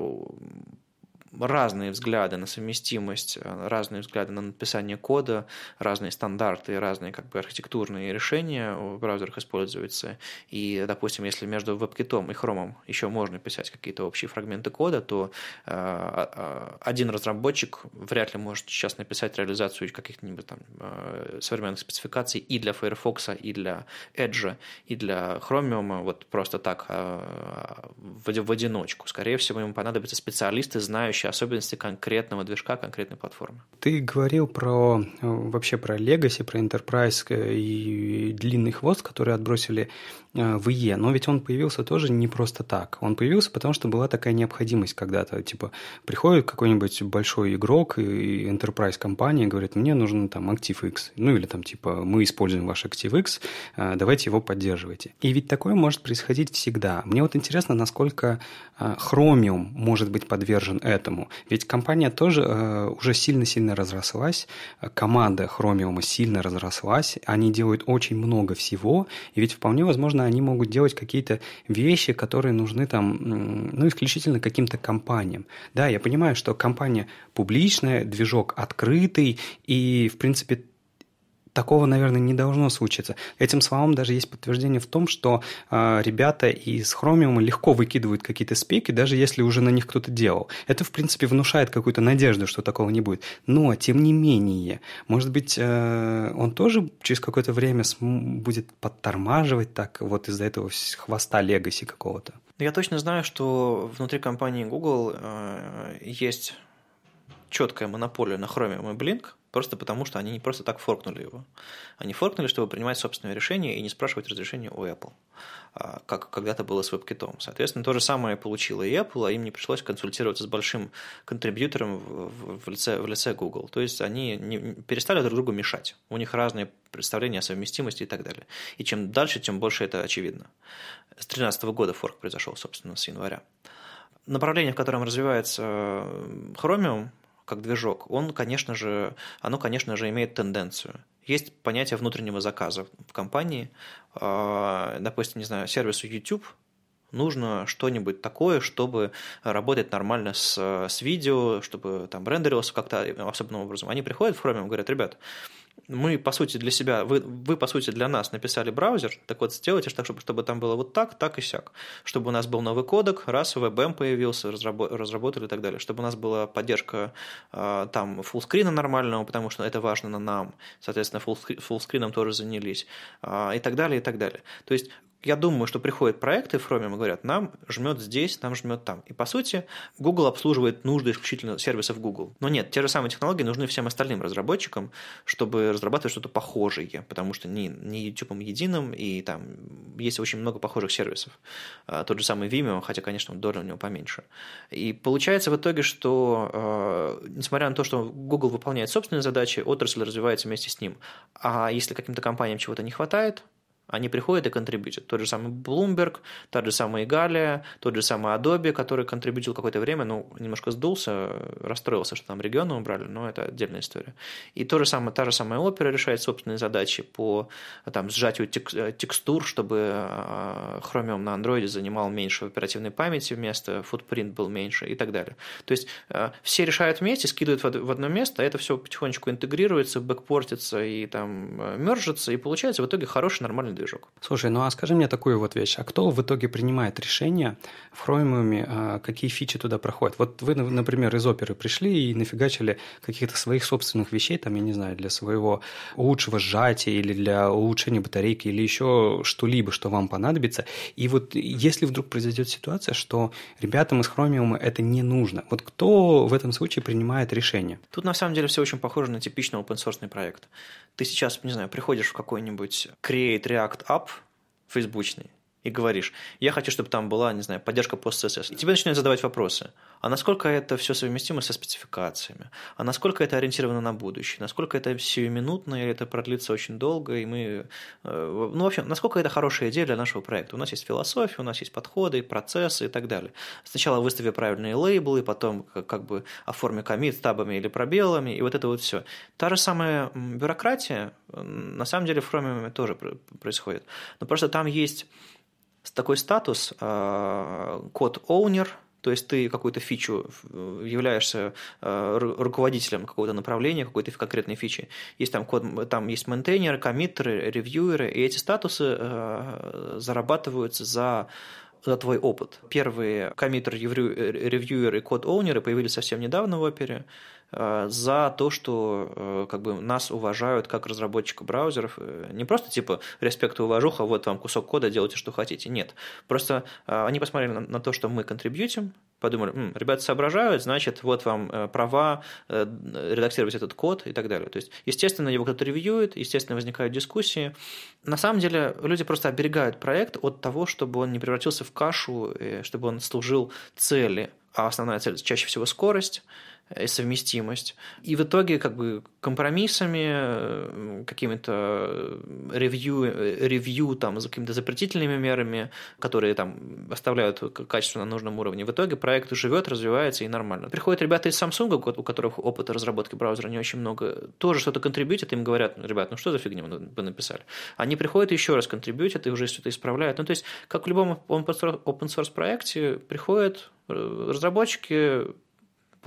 разные взгляды на совместимость, э, разные взгляды на написание кода, разные стандарты, разные как бы архитектурные решения в браузерах используются. И, допустим, если между WebKit и Chrome еще можно писать какие-то общие фрагменты кода, то э, а, а, один разработчик вряд ли может сейчас написать реализацию каких-нибудь там э, современных спецификаций и для Firefox, и для Edge, и для Chromium вот просто так в одиночку. Скорее всего, ему понадобятся специалисты, знающие вообще особенности конкретного движка, конкретной платформы. Ты говорил про э, вообще про Legacy, про Enterprise э, и длинный хвост, который отбросили Э, в ИЕ, но ведь он появился тоже не просто так. Он появился, потому что была такая необходимость когда-то. Типа, приходит какой-нибудь большой игрок и enterprise компания говорит, мне нужен там ActiveX, ну или там типа, мы используем ваш ActiveX, э, давайте его поддерживайте. И ведь такое может происходить всегда. Мне вот интересно, насколько э, Chromium может быть подвержен этому. Ведь компания тоже уже сильно-сильно разрослась, команда Chromium сильно разрослась, они делают очень много всего, и ведь вполне возможно они могут делать какие-то вещи, которые нужны там, ну, исключительно каким-то компаниям. Да, я понимаю, что компания публичная, движок открытый, и, в принципе, такого, наверное, не должно случиться. Этим словом даже есть подтверждение в том, что э, ребята из Chromium легко выкидывают какие-то спеки, даже если уже на них кто-то делал. Это, в принципе, внушает какую-то надежду, что такого не будет. Но, тем не менее, может быть, э, он тоже через какое-то время будет подтормаживать так вот из-за этого хвоста легаси какого-то. Я точно знаю, что внутри компании Google э, есть четкая монополия на Chromium и Blink, Просто потому, что они не просто так форкнули его. Они форкнули, чтобы принимать собственное решение и не спрашивать разрешение у Apple, а, как когда-то было с WebKit. Соответственно, то же самое получило и Apple, а им не пришлось консультироваться с большим контрибьютором в, в, лице, в лице Google. То есть они не, перестали друг другу мешать. У них разные представления о совместимости и так далее. И чем дальше, тем больше это очевидно. С 2013 года форк произошел, собственно, с января направление, в котором развивается э, Chromium, как движок, он, конечно же, оно, конечно же, имеет тенденцию. Есть понятие внутреннего заказа в компании. А, допустим, не знаю, сервису YouTube – нужно что-нибудь такое, чтобы работать нормально с, с видео, чтобы там рендерилось как-то особенным образом. Они приходят в Chrome и говорят, ребят, мы, по сути, для себя, вы, вы, по сути, для нас написали браузер, так вот сделайте так, чтобы, чтобы там было вот так, так и сяк. Чтобы у нас был новый кодек, раз WebM появился, разработ, разработали и так далее. Чтобы у нас была поддержка э, там фуллскрина нормального, потому что это важно на нам. Соответственно, фуллскрином тоже занялись. Э, и так далее, и так далее. То есть я думаю, что приходят проекты в Chrome и говорят, нам жмет здесь, нам жмет там. И по сути, Google обслуживает нужды исключительно сервисов Google. Но нет, те же самые технологии нужны всем остальным разработчикам, чтобы разрабатывать что-то похожее, потому что не, не YouTube единым, и там есть очень много похожих сервисов. А, тот же самый Vimeo, хотя, конечно, доля у него поменьше. И получается в итоге, что а, несмотря на то, что Google выполняет собственные задачи, отрасль развивается вместе с ним. А если каким-то компаниям чего-то не хватает, они приходят и контрибьютят. Тот же самый Bloomberg, та же самая Игалия, тот же самый Adobe, который контрибьютил какое-то время, ну, немножко сдулся, расстроился, что там регионы убрали, но это отдельная история. И то же самое, та же самая опера решает собственные задачи по там, сжатию э, текстур, чтобы э, Chromium на Android занимал меньше оперативной памяти вместо, footprint был меньше и так далее. То есть э, все решают вместе, скидывают в одно место, а это все потихонечку интегрируется, бэкпортится и там мержится, и получается в итоге хороший, нормальный движок. Слушай, ну а скажи мне такую вот вещь. А кто в итоге принимает решение в хромиуме, а, какие фичи туда проходят? Вот вы, например, из оперы пришли и нафигачили каких-то своих собственных вещей, там, я не знаю, для своего лучшего сжатия или для улучшения батарейки или еще что-либо, что вам понадобится. И вот если вдруг произойдет ситуация, что ребятам из хромиума это не нужно, вот кто в этом случае принимает решение? Тут на самом деле все очень похоже на типичный open-source проект. Ты сейчас, не знаю, приходишь в какой-нибудь Create React App фейсбучный, и говоришь, я хочу, чтобы там была, не знаю, поддержка пост CSS. И тебе начинают задавать вопросы. А насколько это все совместимо со спецификациями? А насколько это ориентировано на будущее? Насколько это сиюминутно или это продлится очень долго? И мы... Э, ну, в общем, насколько это хорошая идея для нашего проекта? У нас есть философия, у нас есть подходы, процессы и так далее. Сначала выстави правильные лейблы, потом как бы оформи комит табами или пробелами, и вот это вот все. Та же самая бюрократия, на самом деле, в Chrome тоже происходит. Но просто там есть такой статус код owner – то есть ты какую-то фичу э, являешься а, руководителем какого-то направления, какой-то конкретной фичи. Есть там код, там есть мейнтейнеры, коммитеры, ревьюеры, и эти статусы а, зарабатываются за за твой опыт. Первые коммитер, ревьюеры и код-оунеры появились совсем недавно в опере. Э, за то, что э, как бы нас уважают как разработчиков браузеров. Э, не просто типа «респект и уважуха, вот вам кусок кода, делайте, что хотите». Нет. Просто они посмотрели на, на то, что мы контрибьютим, подумали, М, ребята соображают, значит, вот вам права редактировать этот код и так далее. То есть, естественно, его кто-то ревьюет, естественно, возникают дискуссии. На самом деле, люди просто оберегают проект от того, чтобы он не превратился в кашу, чтобы он служил цели. А основная цель чаще всего скорость, Э, совместимость. И в итоге как бы компромиссами, э, какими-то э, ревью, ревью там, за какими-то запретительными мерами, которые там оставляют качество на нужном уровне, в итоге проект живет, развивается и нормально. Приходят ребята из Samsung, у которых опыта разработки браузера не очень много, тоже что-то контрибьютят, им говорят, «Ну, ребят, ну что за фигня вы написали? Они приходят еще раз контрибьютят и уже что-то исправляют. Ну то есть, как в любом open source проекте, приходят разработчики,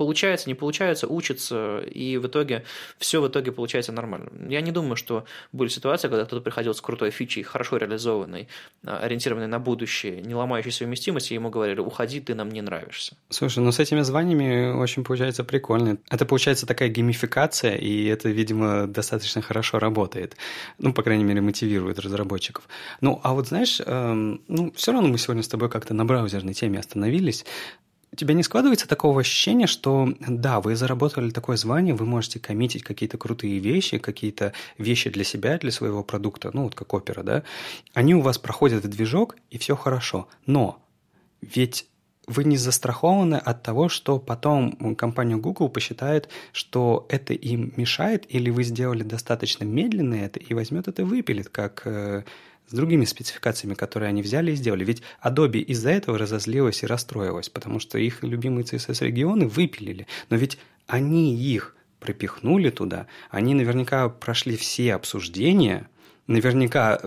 получается, не получается, учится, и в итоге все в итоге получается нормально. Я не думаю, что были ситуации, когда кто-то приходил с крутой фичей, хорошо реализованной, а, ориентированной на будущее, не ломающей совместимости, и ему говорили, уходи, ты нам не нравишься. Слушай, ну с этими званиями очень получается прикольно. Это получается такая геймификация, и это, видимо, достаточно хорошо работает. Ну, по крайней мере, мотивирует разработчиков. Ну, а вот знаешь, эм, ну, все равно мы сегодня с тобой как-то на браузерной теме остановились у тебя не складывается такого ощущения, что да, вы заработали такое звание, вы можете коммитить какие-то крутые вещи, какие-то вещи для себя, для своего продукта, ну вот как опера, да, они у вас проходят в движок, и все хорошо. Но ведь вы не застрахованы от того, что потом компания Google посчитает, что это им мешает, или вы сделали достаточно медленно это, и возьмет это и выпилит, как э, с другими спецификациями, которые они взяли и сделали. Ведь Adobe из-за этого разозлилась и расстроилась, потому что их любимые CSS-регионы выпилили. Но ведь они их пропихнули туда, они наверняка прошли все обсуждения, наверняка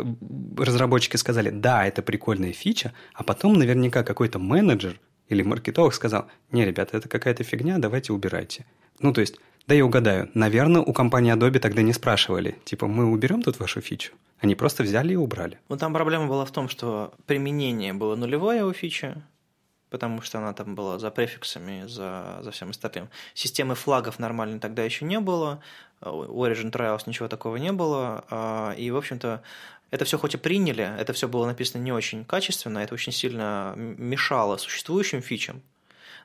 разработчики сказали, да, это прикольная фича, а потом наверняка какой-то менеджер или маркетолог сказал, не, ребята, это какая-то фигня, давайте убирайте. Ну, то есть да я угадаю, наверное, у компании Adobe тогда не спрашивали, типа, мы уберем тут вашу фичу? Они просто взяли и убрали. Ну, там проблема была в том, что применение было нулевое у фичи, потому что она там была за префиксами, за, за всем остальным. Системы флагов нормально тогда еще не было, э, у Origin Trials ничего такого не было, а, и, в общем-то, это все хоть и приняли, это все было написано не очень качественно, это очень сильно мешало существующим фичам,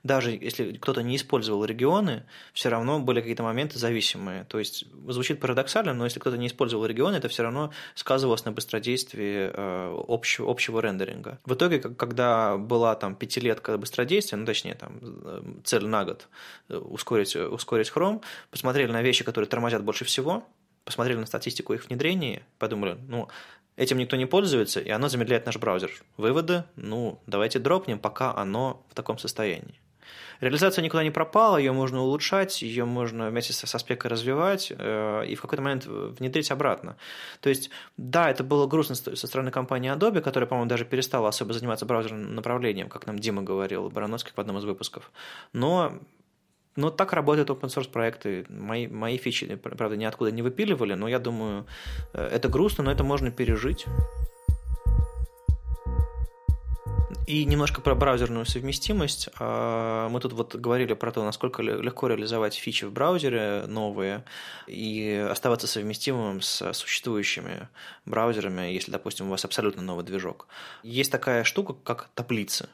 даже если кто-то не использовал регионы, все равно были какие-то моменты зависимые. То есть звучит парадоксально, но если кто-то не использовал регионы, это все равно сказывалось на быстродействии э, общего, общего рендеринга. В итоге, когда была там пятилетка быстродействия, ну точнее там э, цель на год э, ускорить, ускорить Chrome, посмотрели на вещи, которые тормозят больше всего, посмотрели на статистику их внедрения, подумали, ну, этим никто не пользуется, и оно замедляет наш браузер. Выводы, ну, давайте дропнем, пока оно в таком состоянии. Реализация никуда не пропала, ее можно улучшать, ее можно вместе со спекой развивать э, и в какой-то момент э, внедрить обратно. То есть, да, это было грустно со стороны компании Adobe, которая, по-моему, даже перестала особо заниматься браузерным направлением, как нам Дима говорил, Барановский в одном из выпусков. Но но так работают open source проекты. Мои, мои фичи, правда, ниоткуда не выпиливали, но я думаю, э, это грустно, но это можно пережить. И немножко про браузерную совместимость. А, мы тут вот говорили про то, насколько легко реализовать фичи в браузере новые и оставаться совместимым с существующими браузерами, если, допустим, у вас абсолютно новый движок. Есть такая штука, как таблицы.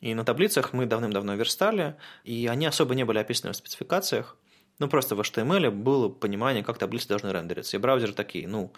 И на таблицах мы давным-давно верстали, и они особо не были описаны в спецификациях. Ну, просто в HTML эм было понимание, как таблицы должны рендериться. И браузеры такие, ну,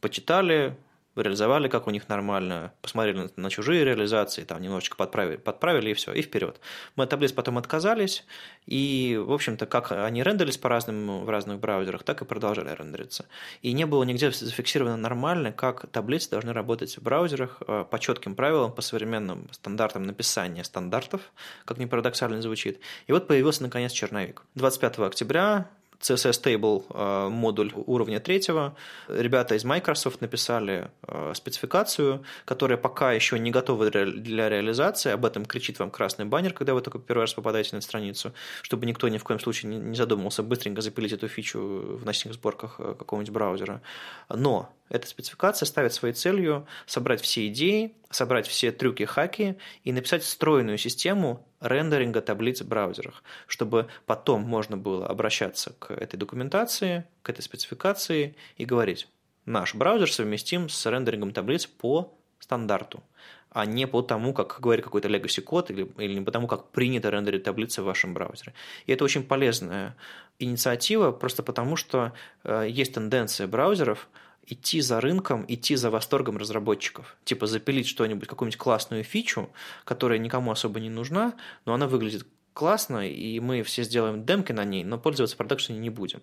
почитали, реализовали, как у них нормально, посмотрели на, чужие реализации, там немножечко подправили, подправили и все, и вперед. Мы от таблиц потом отказались, и, в общем-то, как они рендерились по разным в разных браузерах, так и продолжали рендериться. И не было нигде зафиксировано нормально, как таблицы должны работать в браузерах э, по четким правилам, по современным стандартам написания стандартов, как ни парадоксально звучит. И вот появился, наконец, черновик. 25 октября CSS Table э, модуль уровня третьего. Ребята из Microsoft написали э, спецификацию, которая пока еще не готова для реализации. Об этом кричит вам красный баннер, когда вы только первый раз попадаете на страницу, чтобы никто ни в коем случае не задумался быстренько запилить эту фичу в ночных сборках э, какого-нибудь браузера. Но эта спецификация ставит своей целью собрать все идеи, собрать все трюки хаки и написать встроенную систему рендеринга таблиц в браузерах, чтобы потом можно было обращаться к этой документации, к этой спецификации и говорить, наш браузер совместим с рендерингом таблиц по стандарту, а не по тому, как говорит какой-то legacy код или, или не по тому, как принято рендерить таблицы в вашем браузере. И это очень полезная инициатива, просто потому что э, есть тенденция браузеров – идти за рынком, идти за восторгом разработчиков. Типа запилить что-нибудь, какую-нибудь классную фичу, которая никому особо не нужна, но она выглядит классно, и мы все сделаем демки на ней, но пользоваться продакшене не будем.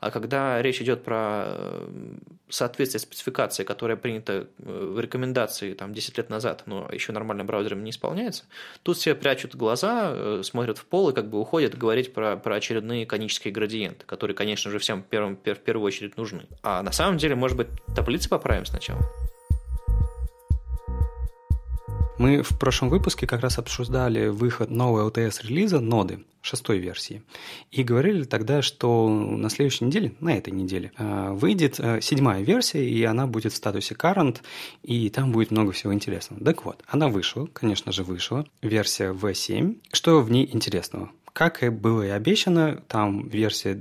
А когда речь идет про э, соответствие спецификации, которая принята э, в рекомендации там, 10 лет назад, но еще нормальным браузерами не исполняется, тут все прячут глаза, э, смотрят в пол и как бы уходят говорить про, про очередные конические градиенты, которые, конечно же, всем первым, в первую очередь нужны. А на самом деле, может быть, таблицы поправим сначала? Мы в прошлом выпуске как раз обсуждали выход нового LTS-релиза ноды, шестой версии. И говорили тогда, что на следующей неделе, на этой неделе, э, выйдет э, седьмая версия, и она будет в статусе current, и там будет много всего интересного. Так вот, она вышла, конечно же, вышла, версия V7. Что в ней интересного? Как и было и обещано, там версия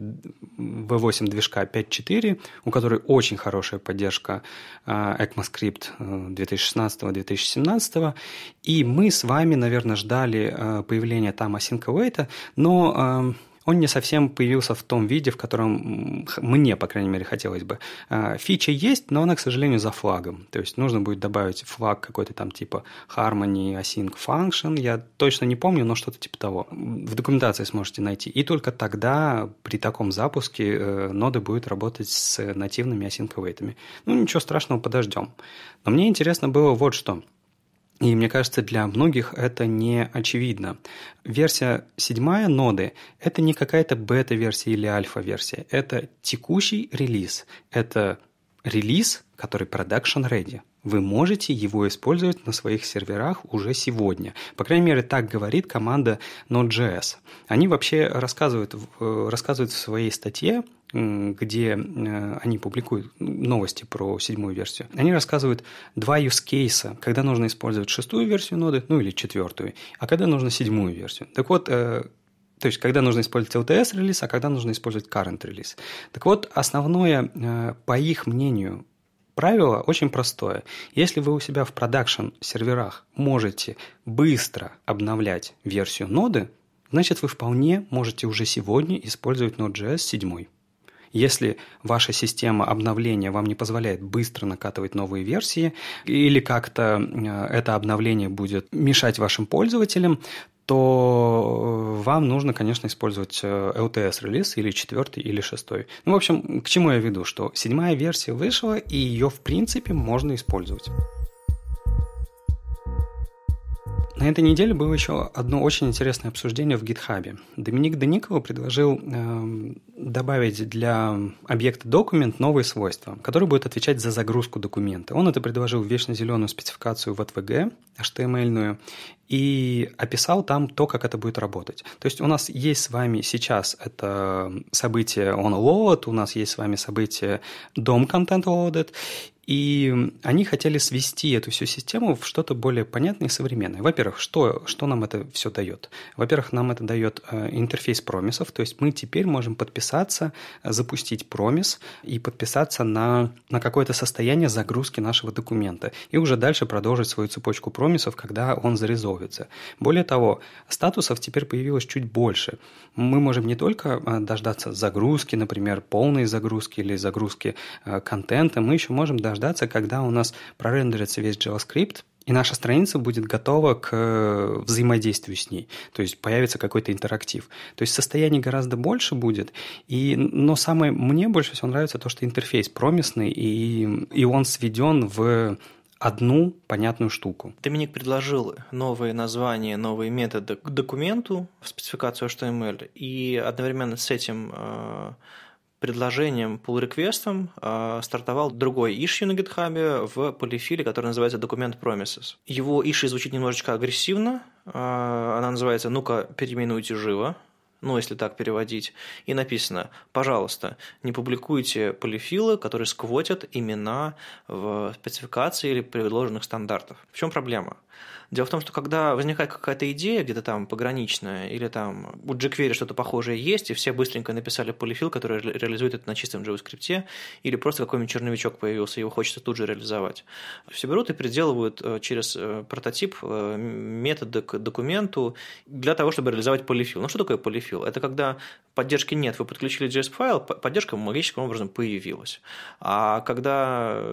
V8 движка 5.4, у которой очень хорошая поддержка э, ECMAScript 2016-2017. Э, и мы с вами, наверное, ждали э, появления там async await, но эм, он не совсем появился в том виде, в котором мне, по крайней мере, хотелось бы. А, фича есть, но она, к сожалению, за флагом. То есть нужно будет добавить флаг какой-то там типа Harmony Async Function. Я точно не помню, но что-то типа того. В документации сможете найти. И только тогда при таком запуске э, ноды будет работать с нативными async Ну, ничего страшного, подождем. Но мне интересно было вот что – и мне кажется, для многих это не очевидно. Версия седьмая ноды – это не какая-то бета-версия или альфа-версия. Это текущий релиз. Это релиз, который production ready. Вы можете его использовать на своих серверах уже сегодня. По крайней мере, так говорит команда Node.js. Они вообще рассказывают, э, рассказывают в своей статье где э, они публикуют новости про седьмую версию, они рассказывают два use кейса, когда нужно использовать шестую версию ноды, ну или четвертую, а когда нужно седьмую версию. Так вот, э, то есть, когда нужно использовать LTS-релиз, а когда нужно использовать current-релиз. Так вот, основное, э, по их мнению, правило очень простое. Если вы у себя в продакшн-серверах можете быстро обновлять версию ноды, значит, вы вполне можете уже сегодня использовать Node.js 7. Если ваша система обновления вам не позволяет быстро накатывать новые версии или как-то э, это обновление будет мешать вашим пользователям, то э, вам нужно, конечно, использовать LTS-релиз э, или четвертый, или шестой. Ну, в общем, к чему я веду, что седьмая версия вышла, и ее, в принципе, можно использовать. На этой неделе было еще одно очень интересное обсуждение в GitHub. Доминик Даникова предложил э, добавить для объекта документ новые свойства, которые будут отвечать за загрузку документа. Он это предложил в вечно зеленую спецификацию в отвг html и описал там то, как это будет работать. То есть у нас есть с вами сейчас это событие onload, у нас есть с вами событие DOM content loaded, и они хотели свести эту всю систему в что-то более понятное и современное. Во-первых, что, что нам это все дает? Во-первых, нам это дает э, интерфейс промисов, то есть мы теперь можем подписаться, э, запустить промис и подписаться на, на какое-то состояние загрузки нашего документа и уже дальше продолжить свою цепочку промисов, когда он зарезовится. Более того, статусов теперь появилось чуть больше. Мы можем не только э, дождаться загрузки, например, полной загрузки или загрузки контента, мы еще можем дождаться дождаться, когда у нас прорендерится весь JavaScript, и наша страница будет готова к э, взаимодействию с ней, то есть появится какой-то интерактив. То есть состояние гораздо больше будет, и, но самое мне больше всего нравится то, что интерфейс промисный, и, и он сведен в одну понятную штуку. Доминик предложил новые названия, новые методы к документу в спецификацию HTML, и одновременно с этим э предложением pull реквестом э, а, стартовал другой issue на GitHub в полифиле, который называется Документ Promises. Его issue звучит немножечко агрессивно. Э, она называется «Ну-ка, переименуйте живо» ну, если так переводить, и написано, пожалуйста, не публикуйте полифилы, которые сквотят имена в спецификации или предложенных стандартов. В чем проблема? Дело в том, что когда возникает какая-то идея где-то там пограничная, или там у jQuery что-то похожее есть, и все быстренько написали полифил, который реализует это на чистом JavaScript, или просто какой-нибудь черновичок появился, его хочется тут же реализовать. Все берут и переделывают э, через э, прототип э, методы к документу для того, чтобы реализовать полифил. Ну что такое полифил? Это когда поддержки нет, вы подключили JS-файл, поддержка магическим образом появилась. А когда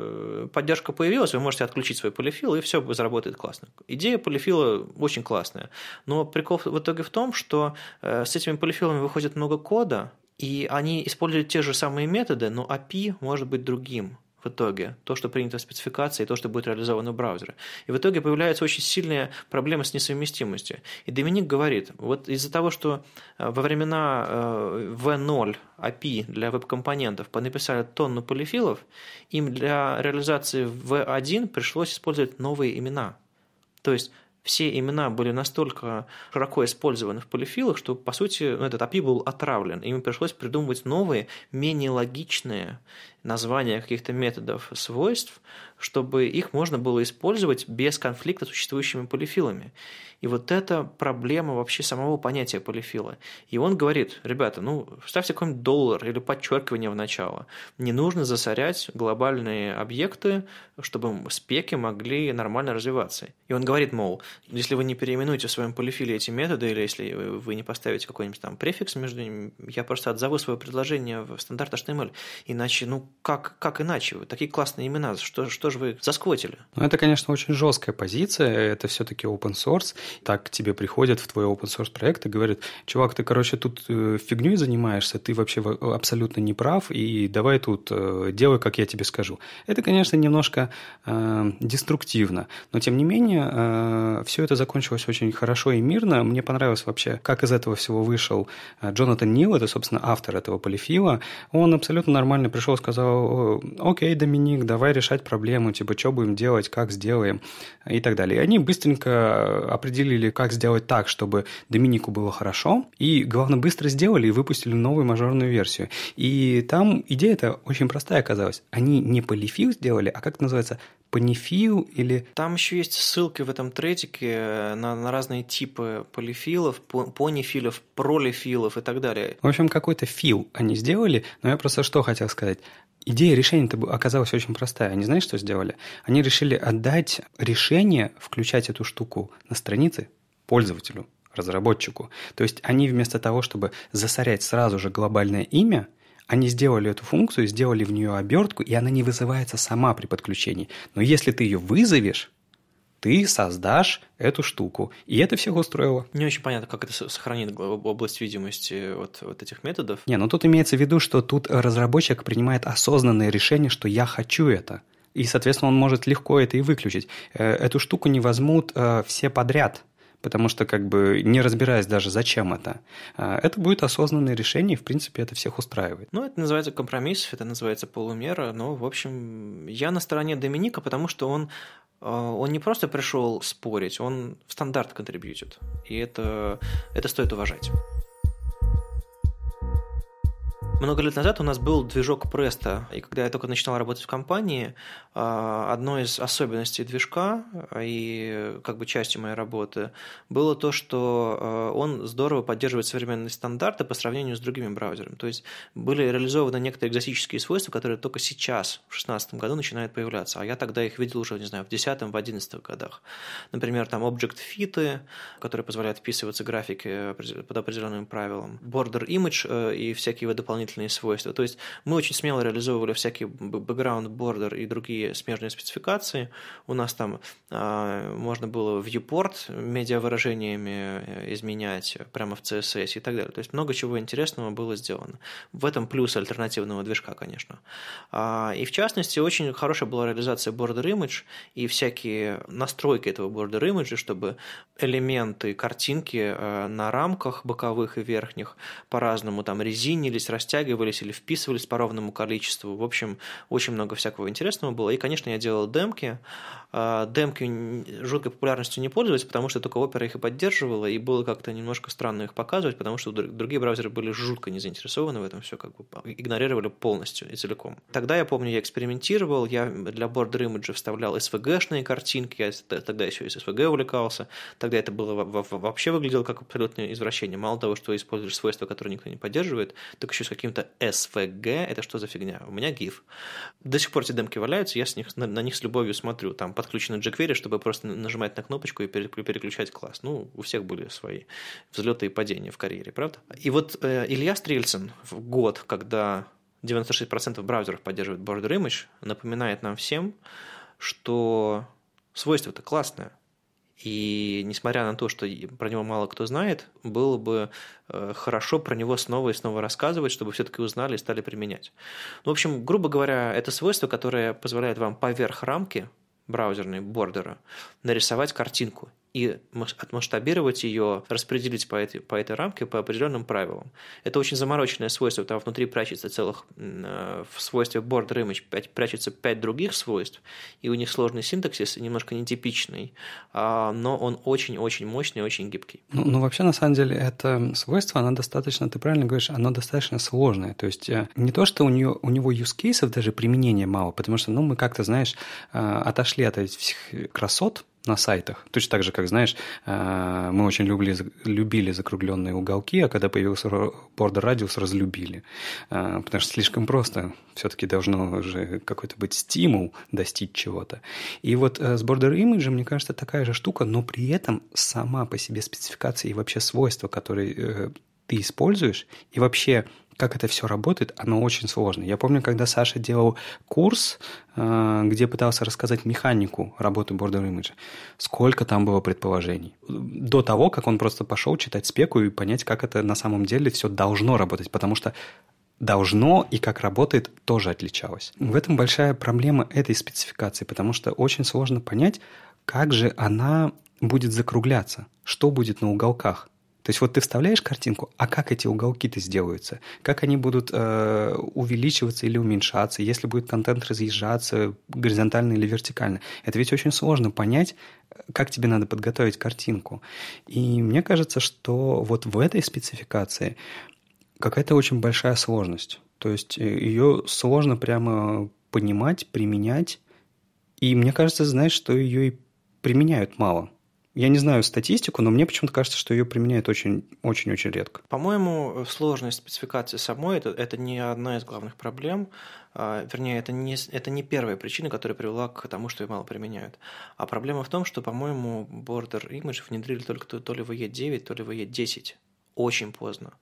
поддержка появилась, вы можете отключить свой полифил, и все заработает классно. Идея полифила очень классная. Но прикол в итоге в том, что э, с этими полифилами выходит много кода, и они используют те же самые методы, но API может быть другим в итоге, то, что принято в спецификации, то, что будет реализовано в браузере. И в итоге появляется очень сильная проблема с несовместимостью. И Доминик говорит, вот из-за того, что э, во времена э, V0 API для веб-компонентов понаписали тонну полифилов, им для реализации V1 пришлось использовать новые имена – то есть все имена были настолько широко использованы в полифилах, что, по сути, ну, этот API был отравлен. Им пришлось придумывать новые, менее логичные названия каких-то методов, свойств, чтобы их можно было использовать без конфликта с существующими полифилами. И вот это проблема вообще самого понятия полифила. И он говорит, ребята, ну, ставьте какой-нибудь доллар или подчеркивание в начало. Не нужно засорять глобальные объекты, чтобы спеки могли нормально развиваться. И он говорит, мол, если вы не переименуете в своем полифиле эти методы, или если вы не поставите какой-нибудь там префикс между ними, я просто отзову свое предложение в стандарт HTML. Иначе, ну, как, как иначе? Такие классные имена, что, что что же вы засквотили? Ну, это, конечно, очень жесткая позиция, это все-таки open source. Так к тебе приходят в твой open source проект и говорят, чувак, ты, короче, тут э, фигней занимаешься, ты вообще абсолютно не прав, и давай тут э, делай, как я тебе скажу. Это, конечно, немножко э, деструктивно, но, тем не менее, э, все это закончилось очень хорошо и мирно. Мне понравилось вообще, как из этого всего вышел э, Джонатан Нил, это, собственно, автор этого полифила. Он абсолютно нормально пришел, сказал, окей, Доминик, давай решать проблемы." проблему, типа, что будем делать, как сделаем и так далее. И они быстренько определили, как сделать так, чтобы Доминику было хорошо, и, главное, быстро сделали и выпустили новую мажорную версию. И там идея-то очень простая оказалась. Они не полифил сделали, а как это называется, панифил или... Там еще есть ссылки в этом третике э, на, на разные типы полифилов, понифилов, пролифилов и так далее. В общем, какой-то фил они сделали, но я просто что хотел сказать. Идея решения-то оказалась очень простая. Они знаешь, что сделали? Они решили отдать решение включать эту штуку на странице пользователю, разработчику. То есть они вместо того, чтобы засорять сразу же глобальное имя – они сделали эту функцию, сделали в нее обертку, и она не вызывается сама при подключении. Но если ты ее вызовешь, ты создашь эту штуку. И это всех устроило. Не очень понятно, как это сохранит область видимости вот, вот этих методов. Не, ну тут имеется в виду, что тут разработчик принимает осознанное решение, что я хочу это. И, соответственно, он может легко это и выключить. Э, эту штуку не возьмут э, все подряд потому что как бы не разбираясь даже, зачем это, а, это будет осознанное решение, и, в принципе, это всех устраивает. Ну, это называется компромисс, это называется полумера, но, в общем, я на стороне Доминика, потому что он э, он не просто пришел спорить, он в стандарт контрибьютит. И это, это стоит уважать. Много лет назад у нас был движок Presto, и когда я только начинал работать в компании, а, одной из особенностей движка а, и как бы частью моей работы было то, что а, он здорово поддерживает современные стандарты по сравнению с другими браузерами. То есть были реализованы некоторые экзотические свойства, которые только сейчас, в 2016 году, начинают появляться, а я тогда их видел уже, не знаю, в 2010 в 2011 годах. Например, там Object Fit, которые позволяют вписываться графики под определенным правилом, Border Image э, и всякие его дополнительные дополнительные свойства. То есть мы очень смело реализовывали всякие background, border и другие смежные спецификации. У нас там э, можно было viewport медиавыражениями э, изменять прямо в CSS и так далее. То есть много чего интересного было сделано. В этом плюс альтернативного движка, конечно. А, и в частности, очень хорошая была реализация border image и всякие настройки этого border image, чтобы элементы картинки э, на рамках боковых и верхних по-разному там резинились, растягивались, подтягивались или вписывались по ровному количеству. В общем, очень много всякого интересного было. И, конечно, я делал демки. А, демки жуткой популярностью не пользовались, потому что только опера их и поддерживала, и было как-то немножко странно их показывать, потому что другие браузеры были жутко не заинтересованы в этом все, как бы игнорировали полностью и целиком. Тогда, я помню, я экспериментировал, я для бордер имиджа вставлял SVG-шные картинки, я тогда еще из SVG увлекался, тогда это было вообще выглядело как абсолютное извращение. Мало того, что используешь свойства, которые никто не поддерживает, так еще с какими каким-то SVG, это что за фигня? У меня GIF. До сих пор эти демки валяются, я с них, на, на них с любовью смотрю. Там подключено jQuery, чтобы просто нажимать на кнопочку и переключать класс. Ну, у всех были свои взлеты и падения в карьере, правда? И вот э, Илья Стрельцин в год, когда 96% браузеров поддерживает Border Image, напоминает нам всем, что свойство это классное – и несмотря на то, что про него мало кто знает, было бы э, хорошо про него снова и снова рассказывать, чтобы все-таки узнали и стали применять. Ну, в общем, грубо говоря, это свойство, которое позволяет вам поверх рамки браузерной бордера нарисовать картинку и отмасштабировать ее, распределить по этой, по этой рамке по определенным правилам. Это очень замороченное свойство, там внутри прячется целых, э, в свойстве border image 5, прячется пять других свойств, и у них сложный синтаксис, немножко нетипичный, а, но он очень-очень мощный, очень гибкий. Ну, ну, вообще, на самом деле, это свойство, оно достаточно, ты правильно говоришь, оно достаточно сложное, то есть э, не то, что у, нее, у него use cases даже применения мало, потому что, ну, мы как-то, знаешь, э, отошли от этих красот, на сайтах. Точно так же, как, знаешь, э, мы очень любили, любили закругленные уголки, а когда появился border радиус, разлюбили. Э, потому что слишком просто. Все-таки должно уже какой-то быть стимул достичь чего-то. И вот э, с border image, мне кажется, такая же штука, но при этом сама по себе спецификация и вообще свойства, которые ты используешь, и вообще как это все работает, оно очень сложно. Я помню, когда Саша делал курс, э, где пытался рассказать механику работы Border Image, сколько там было предположений. До того, как он просто пошел читать спеку и понять, как это на самом деле все должно работать, потому что должно и как работает тоже отличалось. В этом большая проблема этой спецификации, потому что очень сложно понять, как же она будет закругляться, что будет на уголках. То есть вот ты вставляешь картинку, а как эти уголки-то сделаются? Как они будут э, увеличиваться или уменьшаться? Если будет контент разъезжаться горизонтально или вертикально? Это ведь очень сложно понять, как тебе надо подготовить картинку. И мне кажется, что вот в этой спецификации какая-то очень большая сложность. То есть э, ее сложно прямо понимать, применять. И мне кажется, знаешь, что ее и применяют мало. Я не знаю статистику, но мне почему-то кажется, что ее применяют очень-очень-очень редко. По-моему, сложность спецификации самой это, это не одна из главных проблем. А, вернее, это не, это не первая причина, которая привела к тому, что ее мало применяют. А проблема в том, что, по-моему, Border Image внедрили только то, то ли в E9, то ли в E10. Очень поздно.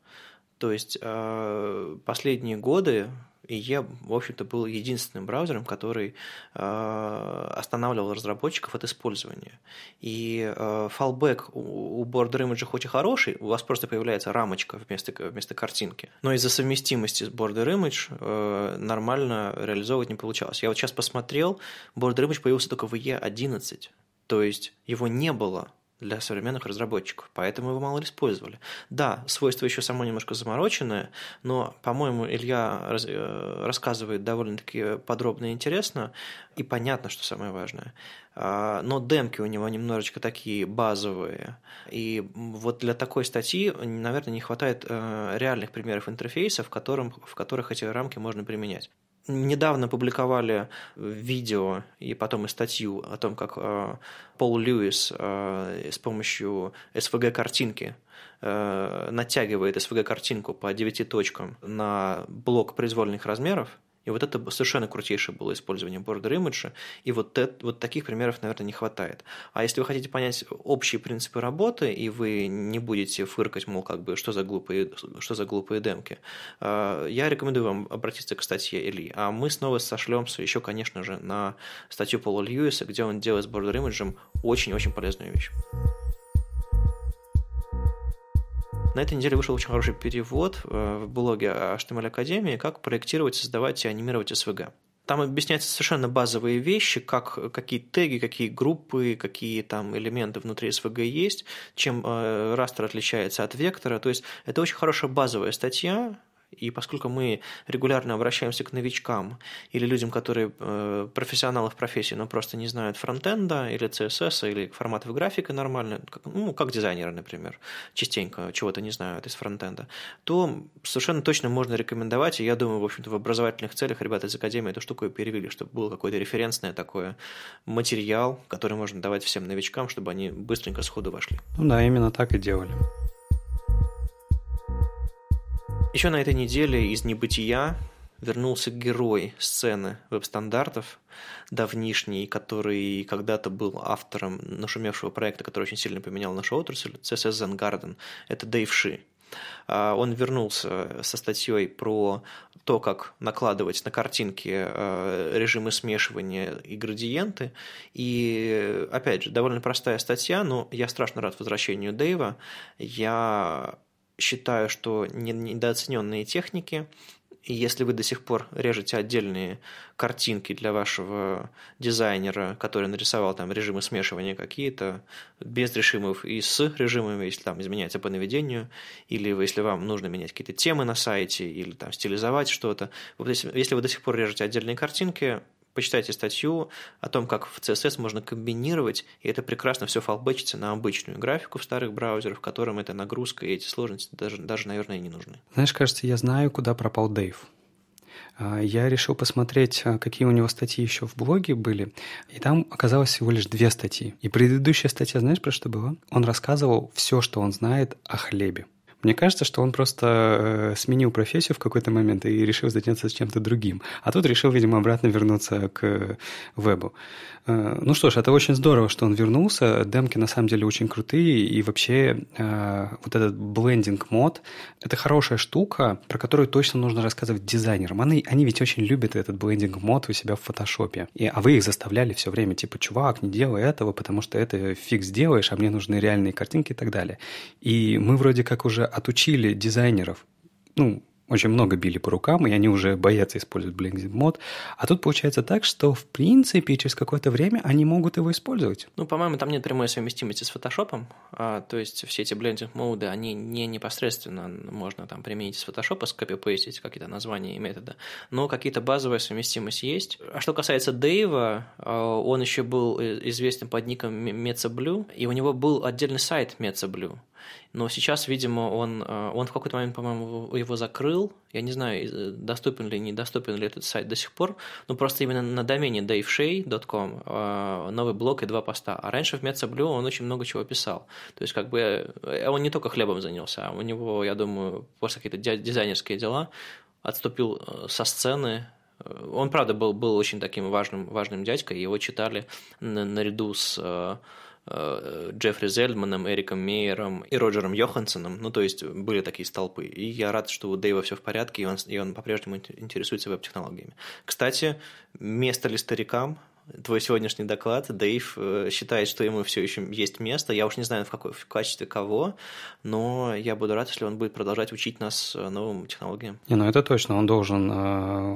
То есть а, последние годы и я, в общем-то, был единственным браузером, который э, останавливал разработчиков от использования. И фалбэк у Border Image хоть и хороший, у вас просто появляется рамочка вместо, вместо картинки. Но из-за совместимости с Border Image э, нормально реализовывать не получалось. Я вот сейчас посмотрел, Border Image появился только в E11, то есть его не было для современных разработчиков, поэтому его мало использовали. Да, свойство еще само немножко замороченное, но, по-моему, Илья раз, э, рассказывает довольно-таки подробно и интересно, и понятно, что самое важное. А, но демки у него немножечко такие базовые. И вот для такой статьи, наверное, не хватает э, реальных примеров интерфейсов, в, котором, в которых эти рамки можно применять. Недавно публиковали э, видео и потом и статью о том, как э, Пол Льюис э, с помощью СВГ-картинки э, натягивает СВГ-картинку по девяти точкам на блок произвольных размеров – и вот это совершенно крутейшее было использование border image, и вот, это, вот таких примеров, наверное, не хватает. А если вы хотите понять общие принципы работы, и вы не будете фыркать, мол, как бы, что за глупые, что за глупые демки, а, я рекомендую вам обратиться к статье Эли. А мы снова сошлемся еще, конечно же, на статью Пола Льюиса, где он делает с border image очень-очень полезную вещь. На этой неделе вышел очень хороший перевод э, в блоге HTML Академии, как проектировать, создавать и анимировать SVG. Там объясняются совершенно базовые вещи, как, какие теги, какие группы, какие там элементы внутри SVG есть, чем э, растер отличается от вектора. То есть это очень хорошая базовая статья, и поскольку мы регулярно обращаемся к новичкам или людям, которые э, профессионалы в профессии, но просто не знают фронтенда или CSS, или форматов графика нормально, как, ну, как дизайнеры, например, частенько чего-то не знают из фронтенда, то совершенно точно можно рекомендовать, и я думаю, в общем-то, в образовательных целях ребята из Академии эту штуку перевели, чтобы был какой-то референсный такой материал, который можно давать всем новичкам, чтобы они быстренько сходу вошли. Ну да, именно так и делали. Еще на этой неделе из небытия вернулся герой сцены веб-стандартов давнишний, который когда-то был автором нашумевшего проекта, который очень сильно поменял нашу отрасль, CSS Zen Garden. Это Дэйв Ши. А, он вернулся со статьей про то, как накладывать на картинки э, режимы смешивания и градиенты. И, опять же, довольно простая статья, но я страшно рад возвращению Дэйва. Я считаю, что недооцененные техники, и если вы до сих пор режете отдельные картинки для вашего дизайнера, который нарисовал там режимы смешивания какие-то, без режимов и с режимами, если там изменяется по наведению, или если вам нужно менять какие-то темы на сайте, или там стилизовать что-то, вот если, если вы до сих пор режете отдельные картинки, Почитайте статью о том, как в CSS можно комбинировать, и это прекрасно все фалбечится на обычную графику в старых браузерах, в котором эта нагрузка и эти сложности даже, даже наверное, не нужны. Знаешь, кажется, я знаю, куда пропал Дейв. А, я решил посмотреть, а, какие у него статьи еще в блоге были, и там оказалось всего лишь две статьи. И предыдущая статья, знаешь, про что была? Он рассказывал все, что он знает о хлебе. Мне кажется, что он просто э, сменил профессию в какой-то момент и решил заняться чем-то другим. А тут решил, видимо, обратно вернуться к э, вебу. Э, ну что ж, это очень здорово, что он вернулся. Демки на самом деле очень крутые. И вообще вот этот блендинг мод – это хорошая штука, про которую точно нужно рассказывать дизайнерам. Они, они ведь очень любят этот блендинг мод у себя в фотошопе. И, а вы их заставляли все время, типа, чувак, не делай этого, потому что это фиг сделаешь, а мне нужны реальные картинки и так далее. И мы вроде как уже отучили дизайнеров. Ну, очень много били по рукам, и они уже боятся использовать Blink мод. А тут получается так, что в принципе через какое-то время они могут его использовать. Ну, по-моему, там нет прямой совместимости с фотошопом. А, то есть все эти блендинг моды, они не непосредственно можно там применить с фотошопа, скопипейстить какие-то названия и методы. Но какие-то базовые совместимости есть. А что касается Дэйва, а, он еще был э, известен под ником Mezza Blue, и у него был отдельный сайт Mezza Blue но сейчас, видимо, он, э, он в какой-то момент, по-моему, его закрыл. Я не знаю, э, доступен ли, недоступен ли этот сайт до сих пор, но просто именно на домене daveshay.com э, новый блог и два поста. А раньше в Мецаблю он очень много чего писал. То есть, как бы, он не только хлебом занялся, а у него, я думаю, просто какие-то дизайнерские дела, отступил со сцены, он, правда, был, был очень таким важным, важным дядькой, его читали наряду с Э, Джеффри Зельманом, Эриком Мейером и Роджером Йоханссоном. Ну, то есть были такие столпы. И я рад, что у Дэйва все в порядке, и он, и он по-прежнему интересуется веб-технологиями. Кстати, место ли старикам? Твой сегодняшний доклад, Дэйв э, считает, что ему все еще есть место. Я уж не знаю, в, какой, в качестве кого, но я буду рад, если он будет продолжать учить нас э, новым технологиям. Не, ну это точно, он должен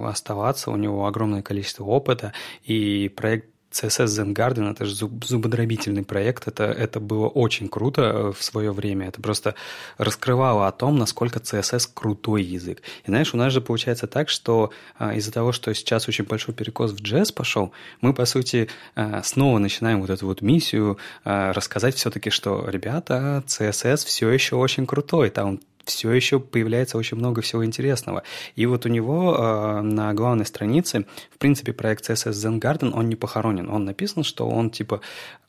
оставаться, у него огромное количество опыта, и проект CSS Zen Garden — это же зуб, зубодробительный проект. Это, это было очень круто э, в свое время. Это просто раскрывало о том, насколько CSS крутой язык. И знаешь, у нас же получается так, что а, из-за того, что сейчас очень большой перекос в JS пошел, мы, по сути, а, снова начинаем вот эту вот миссию а, рассказать все-таки, что, ребята, CSS все еще очень крутой. Там все еще появляется очень много всего интересного. И вот у него э, на главной странице, в принципе, проект CSS Zen Garden, он не похоронен. Он написан, что он, типа,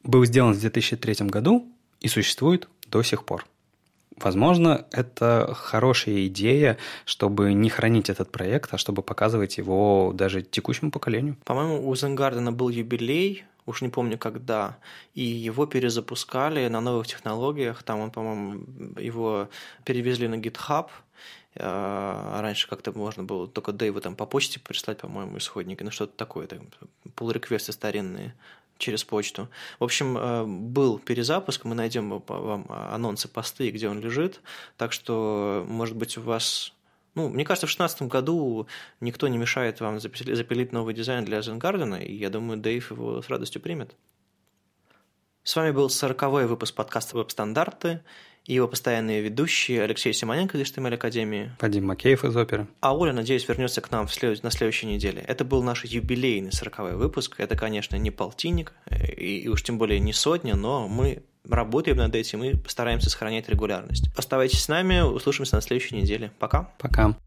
был сделан в 2003 году и существует до сих пор. Возможно, это хорошая идея, чтобы не хранить этот проект, а чтобы показывать его даже текущему поколению. По-моему, у Зенгардена был юбилей – уж не помню когда, и его перезапускали на новых технологиях, там он, по-моему, его перевезли на GitHub, э, Раньше как-то можно было только Дэйву там по почте прислать, по-моему, исходники, ну что-то такое, там, pull-реквесты старинные через почту. В общем, э, был перезапуск, мы найдем э, вам анонсы, посты, где он лежит, так что, может быть, у вас ну, мне кажется, в 2016 году никто не мешает вам запилить новый дизайн для Зенгардена, и я думаю, Дэйв его с радостью примет. С вами был 40-й выпуск подкаста «Веб-стандарты» и его постоянные ведущие Алексей Симоненко из HTML эм Академии. Вадим Макеев из оперы. А Оля, надеюсь, вернется к нам в след... на следующей неделе. Это был наш юбилейный 40-й выпуск. Это, конечно, не полтинник, э, и уж тем более не сотня, но мы работаем над этим и постараемся сохранять регулярность. Оставайтесь с нами, услышимся на следующей неделе. Пока. Пока.